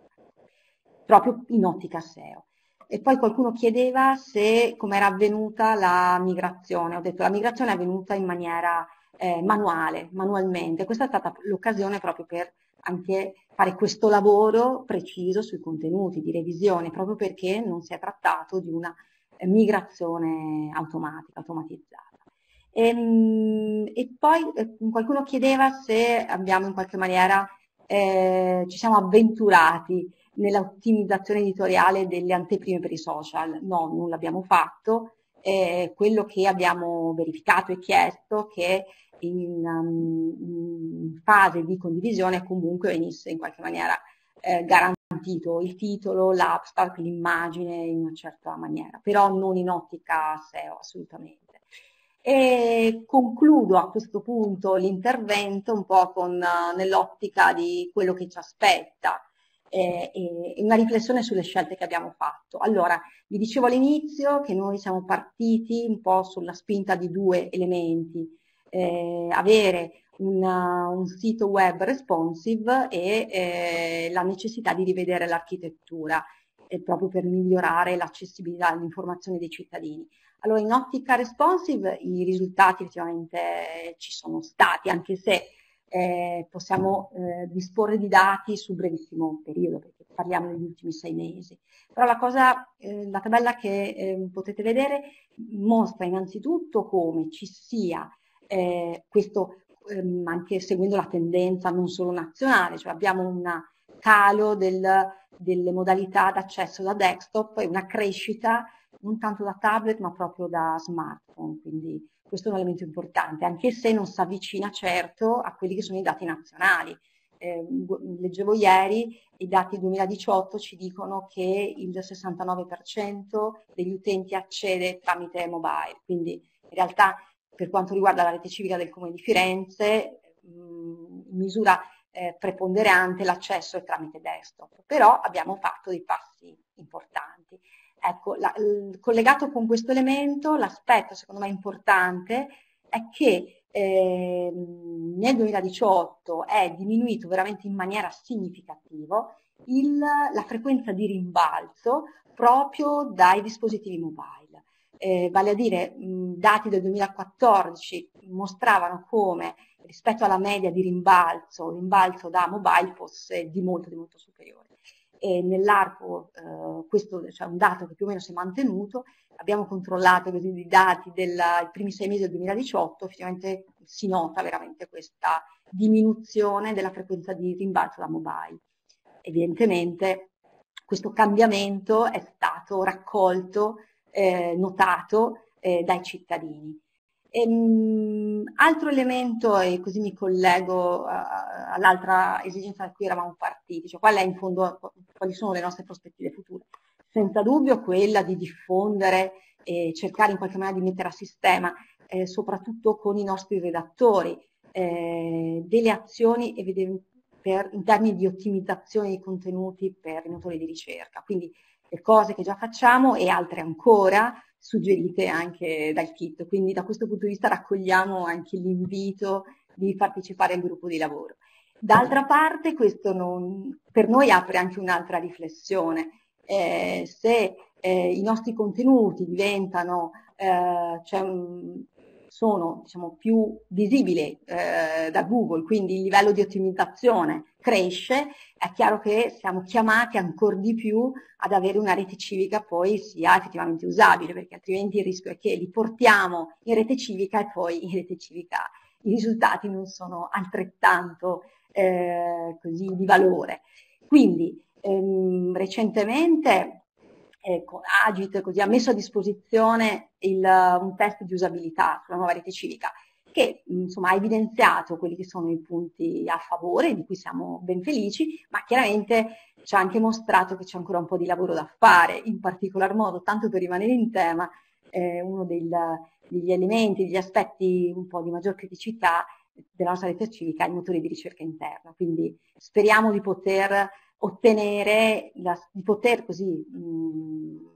proprio in ottica SEO. E poi qualcuno chiedeva se come era avvenuta la migrazione. Ho detto la migrazione è avvenuta in maniera eh, manuale, manualmente. Questa è stata l'occasione proprio per anche fare questo lavoro preciso sui contenuti di revisione, proprio perché non si è trattato di una eh, migrazione automatica, automatizzata. E, ehm, e poi eh, qualcuno chiedeva se abbiamo in qualche maniera, eh, ci siamo avventurati nell'ottimizzazione editoriale delle anteprime per i social. No, non l'abbiamo fatto. Eh, quello che abbiamo verificato e chiesto che in um, fase di condivisione comunque venisse in qualche maniera eh, garantito il titolo, l'abstract, l'immagine in una certa maniera, però non in ottica SEO assolutamente. E concludo a questo punto l'intervento un po' con, eh, nell'ottica di quello che ci aspetta eh, e una riflessione sulle scelte che abbiamo fatto. Allora, vi dicevo all'inizio che noi siamo partiti un po' sulla spinta di due elementi, eh, avere una, un sito web responsive e eh, la necessità di rivedere l'architettura eh, proprio per migliorare l'accessibilità all'informazione dei cittadini. Allora in ottica responsive i risultati effettivamente ci sono stati, anche se eh, possiamo eh, disporre di dati su brevissimo periodo, perché parliamo degli ultimi sei mesi. Però la, cosa, eh, la tabella che eh, potete vedere mostra innanzitutto come ci sia eh, questo ehm, anche seguendo la tendenza non solo nazionale, cioè abbiamo un calo del, delle modalità d'accesso da desktop e una crescita non tanto da tablet ma proprio da smartphone, quindi questo è un elemento importante, anche se non si avvicina certo a quelli che sono i dati nazionali. Eh, leggevo ieri, i dati 2018 ci dicono che il 69% degli utenti accede tramite mobile, quindi in realtà per quanto riguarda la rete civica del Comune di Firenze, mh, mm, misura eh, preponderante l'accesso è tramite desktop, però abbiamo fatto dei passi importanti. Ecco, la, collegato con questo elemento, l'aspetto secondo me importante è che eh, nel 2018 è diminuito veramente in maniera significativa la frequenza di rimbalzo proprio dai dispositivi mobile eh, vale a dire mh, dati del 2014 mostravano come rispetto alla media di rimbalzo, rimbalzo da mobile fosse di molto, di molto superiore. E nell'arco, eh, questo è cioè un dato che più o meno si è mantenuto, abbiamo controllato così, i dati dei primi sei mesi del 2018, effettivamente si nota veramente questa diminuzione della frequenza di rimbalzo da mobile. Evidentemente questo cambiamento è stato raccolto eh, notato eh, dai cittadini. Ehm, altro elemento, e così mi collego a, all'altra esigenza da cui eravamo partiti, cioè qual è in fondo, quali sono le nostre prospettive future? Senza dubbio quella di diffondere e cercare in qualche maniera di mettere a sistema, eh, soprattutto con i nostri redattori, eh, delle azioni per, in termini di ottimizzazione dei contenuti per i motori di ricerca. Quindi le cose che già facciamo e altre ancora suggerite anche dal kit. Quindi da questo punto di vista raccogliamo anche l'invito di partecipare al gruppo di lavoro. D'altra parte questo non, per noi apre anche un'altra riflessione. Eh, se eh, i nostri contenuti diventano, eh, cioè sono diciamo, più visibili eh, da Google, quindi il livello di ottimizzazione cresce, è chiaro che siamo chiamati ancora di più ad avere una rete civica poi sia effettivamente usabile, perché altrimenti il rischio è che li portiamo in rete civica e poi in rete civica i risultati non sono altrettanto eh, così di valore. Quindi ehm, recentemente ecco, Agit, così, ha messo a disposizione il, un test di usabilità sulla nuova rete civica che insomma, ha evidenziato quelli che sono i punti a favore, di cui siamo ben felici, ma chiaramente ci ha anche mostrato che c'è ancora un po' di lavoro da fare, in particolar modo, tanto per rimanere in tema, eh, uno del, degli elementi, degli aspetti un po' di maggior criticità della nostra rete civica è il motore di ricerca interna. Quindi speriamo di poter ottenere, la, di poter così mh,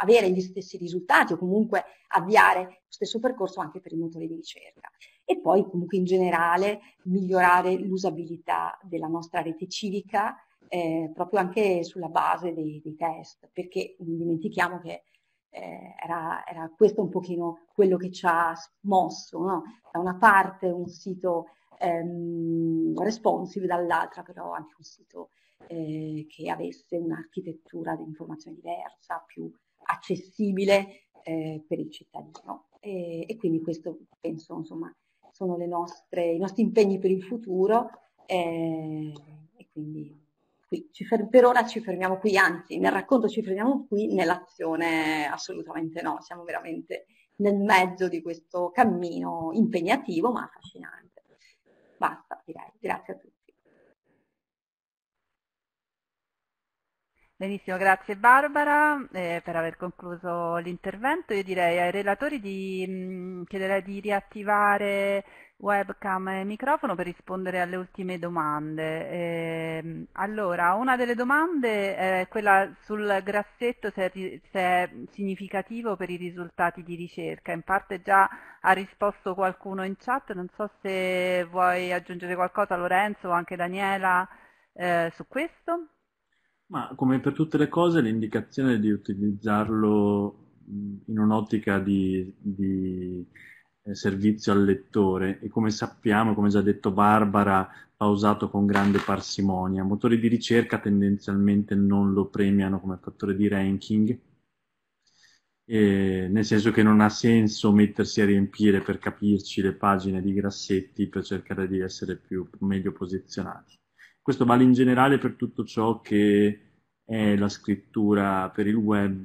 avere gli stessi risultati o comunque avviare lo stesso percorso anche per i motori di ricerca. E poi comunque in generale migliorare l'usabilità della nostra rete civica eh, proprio anche sulla base dei, dei, test, perché non dimentichiamo che eh, era, era, questo un pochino quello che ci ha mosso, no? da una parte un sito ehm, responsive, dall'altra però anche un sito eh, che avesse un'architettura di informazione diversa, più accessibile eh, per il cittadino. E, e, quindi questo penso insomma sono nostre, i nostri impegni per il futuro eh, e quindi qui, fer- per ora ci fermiamo qui, anzi nel racconto ci fermiamo qui, nell'azione assolutamente no, siamo veramente nel mezzo di questo cammino impegnativo ma affascinante. Basta direi, grazie a tutti. Benissimo, grazie Barbara eh, per aver concluso l'intervento. Io direi ai relatori di mh, mm, chiederei di riattivare webcam e microfono per rispondere alle ultime domande. Eh, allora, una delle domande è quella sul grassetto se è, se è, significativo per i risultati di ricerca. In parte già ha risposto qualcuno in chat, non so se vuoi aggiungere qualcosa Lorenzo o anche Daniela eh, su questo. Ma come per tutte le cose l'indicazione di utilizzarlo in un'ottica di, di eh, servizio al lettore e come sappiamo, come già detto Barbara, va usato con grande parsimonia. Motori di ricerca tendenzialmente non lo premiano come fattore di ranking, eh, nel senso che non ha senso mettersi a riempire per capirci le pagine di grassetti per cercare di essere più, meglio posizionati. Questo vale in generale per tutto ciò che è la scrittura per il web,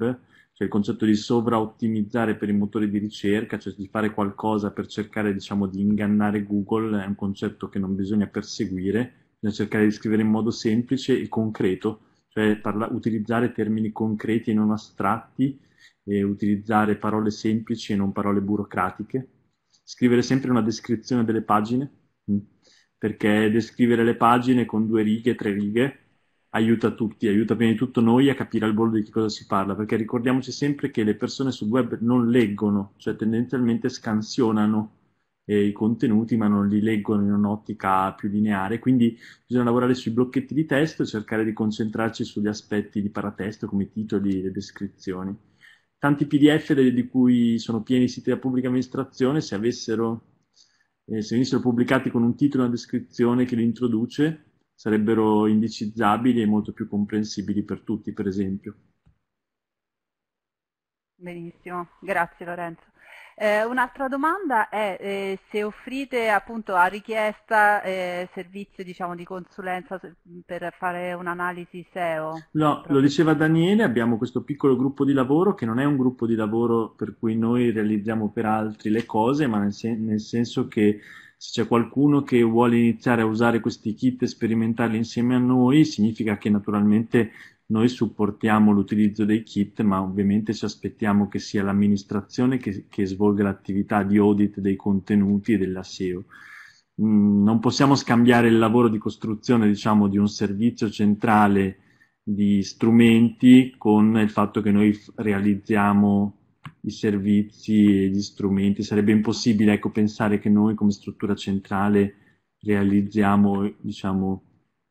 cioè il concetto di sovraottimizzare per i motori di ricerca, cioè di fare qualcosa per cercare diciamo, di ingannare Google, è un concetto che non bisogna perseguire, bisogna cercare di scrivere in modo semplice e concreto, cioè parla- utilizzare termini concreti e non astratti, e utilizzare parole semplici e non parole burocratiche, scrivere sempre una descrizione delle pagine mm perché descrivere le pagine con due righe, tre righe aiuta tutti, aiuta prima di tutto noi a capire al volo di che cosa si parla, perché ricordiamoci sempre che le persone sul web non leggono, cioè tendenzialmente scansionano eh, i contenuti ma non li leggono in un'ottica più lineare, quindi bisogna lavorare sui blocchetti di testo e cercare di concentrarci sugli aspetti di paratesto come i titoli e le descrizioni. Tanti PDF di cui sono pieni i siti della pubblica amministrazione, se avessero eh, se venissero pubblicati con un titolo e una descrizione che li introduce, sarebbero indicizzabili e molto più comprensibili per tutti, per esempio. Benissimo, grazie Lorenzo. Eh, un'altra domanda è eh, se offrite appunto a richiesta eh, servizio diciamo, di consulenza per fare un'analisi SEO. No, lo diceva Daniele, abbiamo questo piccolo gruppo di lavoro che non è un gruppo di lavoro per cui noi realizziamo per altri le cose, ma nel, sen- nel senso che se c'è qualcuno che vuole iniziare a usare questi kit e sperimentarli insieme a noi, significa che naturalmente noi supportiamo l'utilizzo dei kit, ma ovviamente ci aspettiamo che sia l'amministrazione che, che svolga l'attività di audit dei contenuti e della SEO. Mm, non possiamo scambiare il lavoro di costruzione diciamo, di un servizio centrale di strumenti con il fatto che noi realizziamo i servizi e gli strumenti. Sarebbe impossibile ecco, pensare che noi come struttura centrale realizziamo diciamo,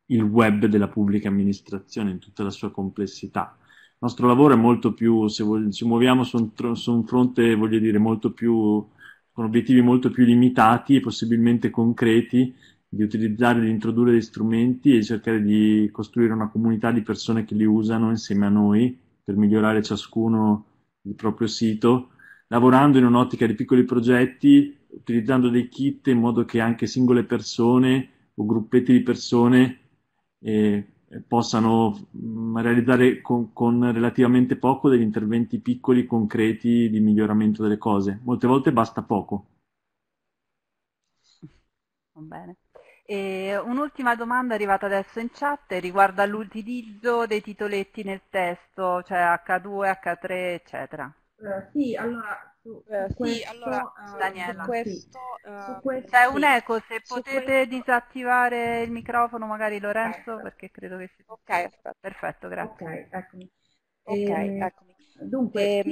il web della pubblica amministrazione in tutta la sua complessità. Il nostro lavoro è molto più, se ci muoviamo su un, su un fronte, voglio dire, molto più, con obiettivi molto più limitati e possibilmente concreti, di utilizzare, di introdurre degli strumenti e cercare di costruire una comunità di persone che li usano insieme a noi per migliorare ciascuno il proprio sito, lavorando in un'ottica di piccoli progetti, utilizzando dei kit in modo che anche singole persone o gruppetti di persone eh, possano realizzare con, con, relativamente poco degli interventi piccoli, concreti di miglioramento delle cose. Molte volte basta poco. un'ultima domanda arrivata adesso in chat riguarda l'utilizzo dei titoletti nel testo, cioè H2, H3, eccetera. Eh, sì, allora su, eh, ehm, sì, questo, allora, uh, Daniela, questo, sì. uh, eh, questo, c'è un eco, se potete disattivare il microfono magari Lorenzo, aspetta. perché credo che sia... Ok, aspetta. Perfetto, grazie. Ok, eccomi. Okay, ehm, eccomi. Dunque,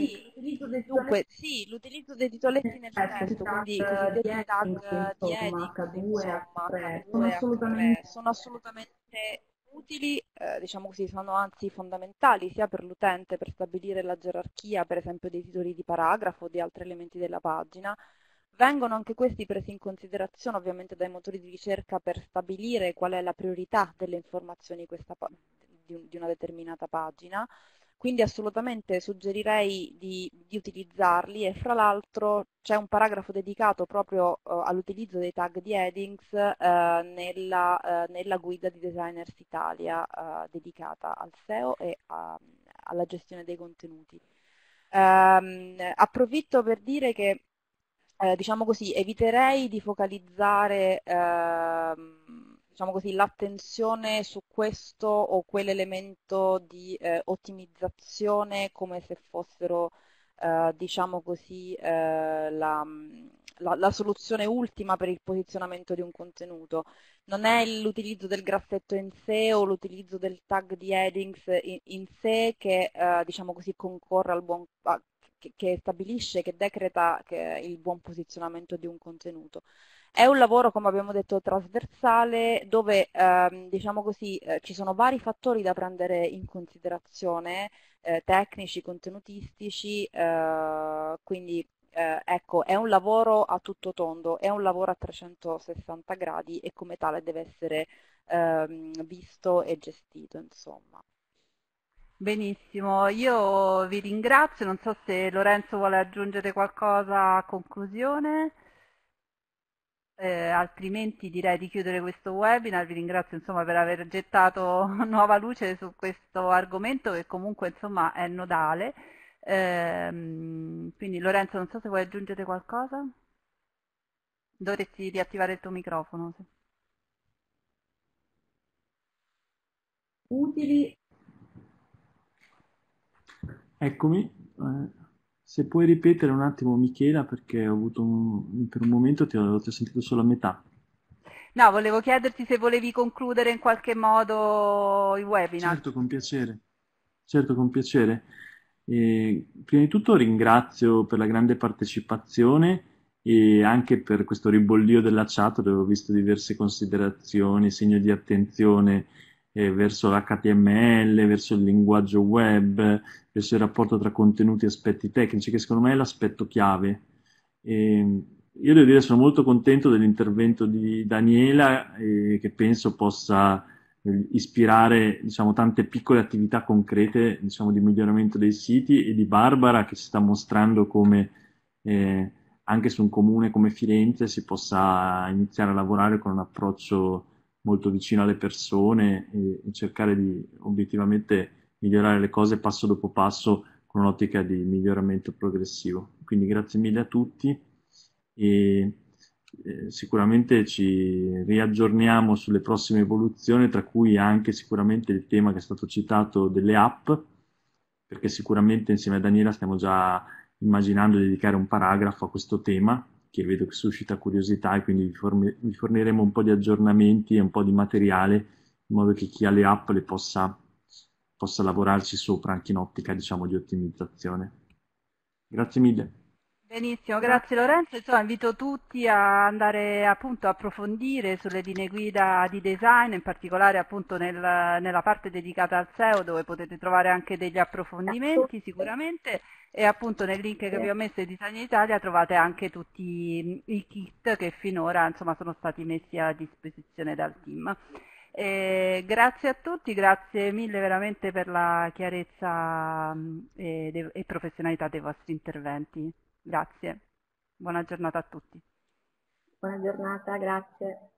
sì, l'utilizzo dei titoletti eh, sì, nel testo, quindi cosiddetti tag di Edic, H2, H2, H2, sono assolutamente utili, eh, diciamo così, sono anzi fondamentali sia per l'utente per stabilire la gerarchia, per esempio, dei titoli di paragrafo o di altri elementi della pagina, Vengono anche questi presi in considerazione ovviamente dai motori di ricerca per stabilire qual è la priorità delle informazioni questa, di, una determinata pagina quindi assolutamente suggerirei di, di utilizzarli e fra l'altro c'è un paragrafo dedicato proprio uh, all'utilizzo dei tag di headings uh, nella, uh, nella, guida di Designers Italia dedicata al SEO e a, alla gestione dei contenuti. Um, approfitto per dire che, diciamo così, eviterei di focalizzare ehm, diciamo così, l'attenzione su questo o quell'elemento di eh, ottimizzazione come se fossero eh, diciamo così, eh, la, mm, la, la, soluzione ultima per il posizionamento di un contenuto. Non è l'utilizzo del grassetto in sé o l'utilizzo del tag di headings in, in sé che eh, diciamo così, concorre al buon, che, che stabilisce, che decreta il buon posizionamento di un contenuto. È un lavoro, come abbiamo detto, trasversale dove ehm, diciamo così, eh, ci sono vari fattori da prendere in considerazione, eh, tecnici, contenutistici, eh, quindi eh, ecco, è un lavoro a tutto tondo, è un lavoro a 360 gradi e come tale deve essere ehm, visto e gestito. Insomma. Benissimo, io vi ringrazio, non so se Lorenzo vuole aggiungere qualcosa a conclusione eh, altrimenti direi di chiudere questo webinar, vi ringrazio insomma, per aver gettato nuova luce su questo argomento che comunque insomma, è nodale. Eh, quindi Lorenzo non so se vuoi aggiungere qualcosa? Dovresti riattivare il tuo microfono. Sì. Utili. Eccomi. Eh, se puoi ripetere un attimo, Michela, perché ho avuto un, per un momento ti ho, ti ho sentito solo a metà. No, volevo chiederti se volevi concludere in qualche modo il webinar. Certo, con piacere. Certo, con piacere. Eh, prima di tutto ringrazio per la grande partecipazione e anche per questo ribollio della chat dove ho visto diverse considerazioni, segno di attenzione eh, verso l'HTML, verso il linguaggio web, verso il rapporto tra contenuti e aspetti tecnici, che secondo me è l'aspetto chiave. E ehm, io devo dire che sono molto contento dell'intervento di Daniela eh, che penso possa eh, ispirare diciamo, tante piccole attività concrete diciamo, di miglioramento dei siti e di Barbara che si sta mostrando come eh, anche su un comune come Firenze si possa iniziare a lavorare con un approccio molto vicino alle persone e, e cercare di obiettivamente migliorare le cose passo dopo passo con un'ottica di miglioramento progressivo. Quindi grazie mille a tutti e eh, sicuramente ci riaggiorniamo sulle prossime evoluzioni, tra cui anche sicuramente il tema che è stato citato delle app, perché sicuramente insieme a Daniela stiamo già immaginando di dedicare un paragrafo a questo tema che vedo che suscita curiosità e quindi vi, form- vi forniremo un po' di aggiornamenti e un po' di materiale in modo che chi ha le app le possa, possa lavorarci sopra anche in ottica diciamo di ottimizzazione. Grazie mille. Benissimo, grazie Lorenzo. Insomma, invito tutti a andare appunto a approfondire sulle linee guida di design, in particolare appunto nel, nella parte dedicata al SEO dove potete trovare anche degli approfondimenti sicuramente e appunto nel link che vi ho messo di Design Italia trovate anche tutti i kit che finora insomma, sono stati messi a disposizione dal team. Eh, grazie a tutti, grazie mille veramente per la chiarezza eh, e professionalità dei vostri interventi. Grazie, buona giornata a tutti. Buona giornata, grazie.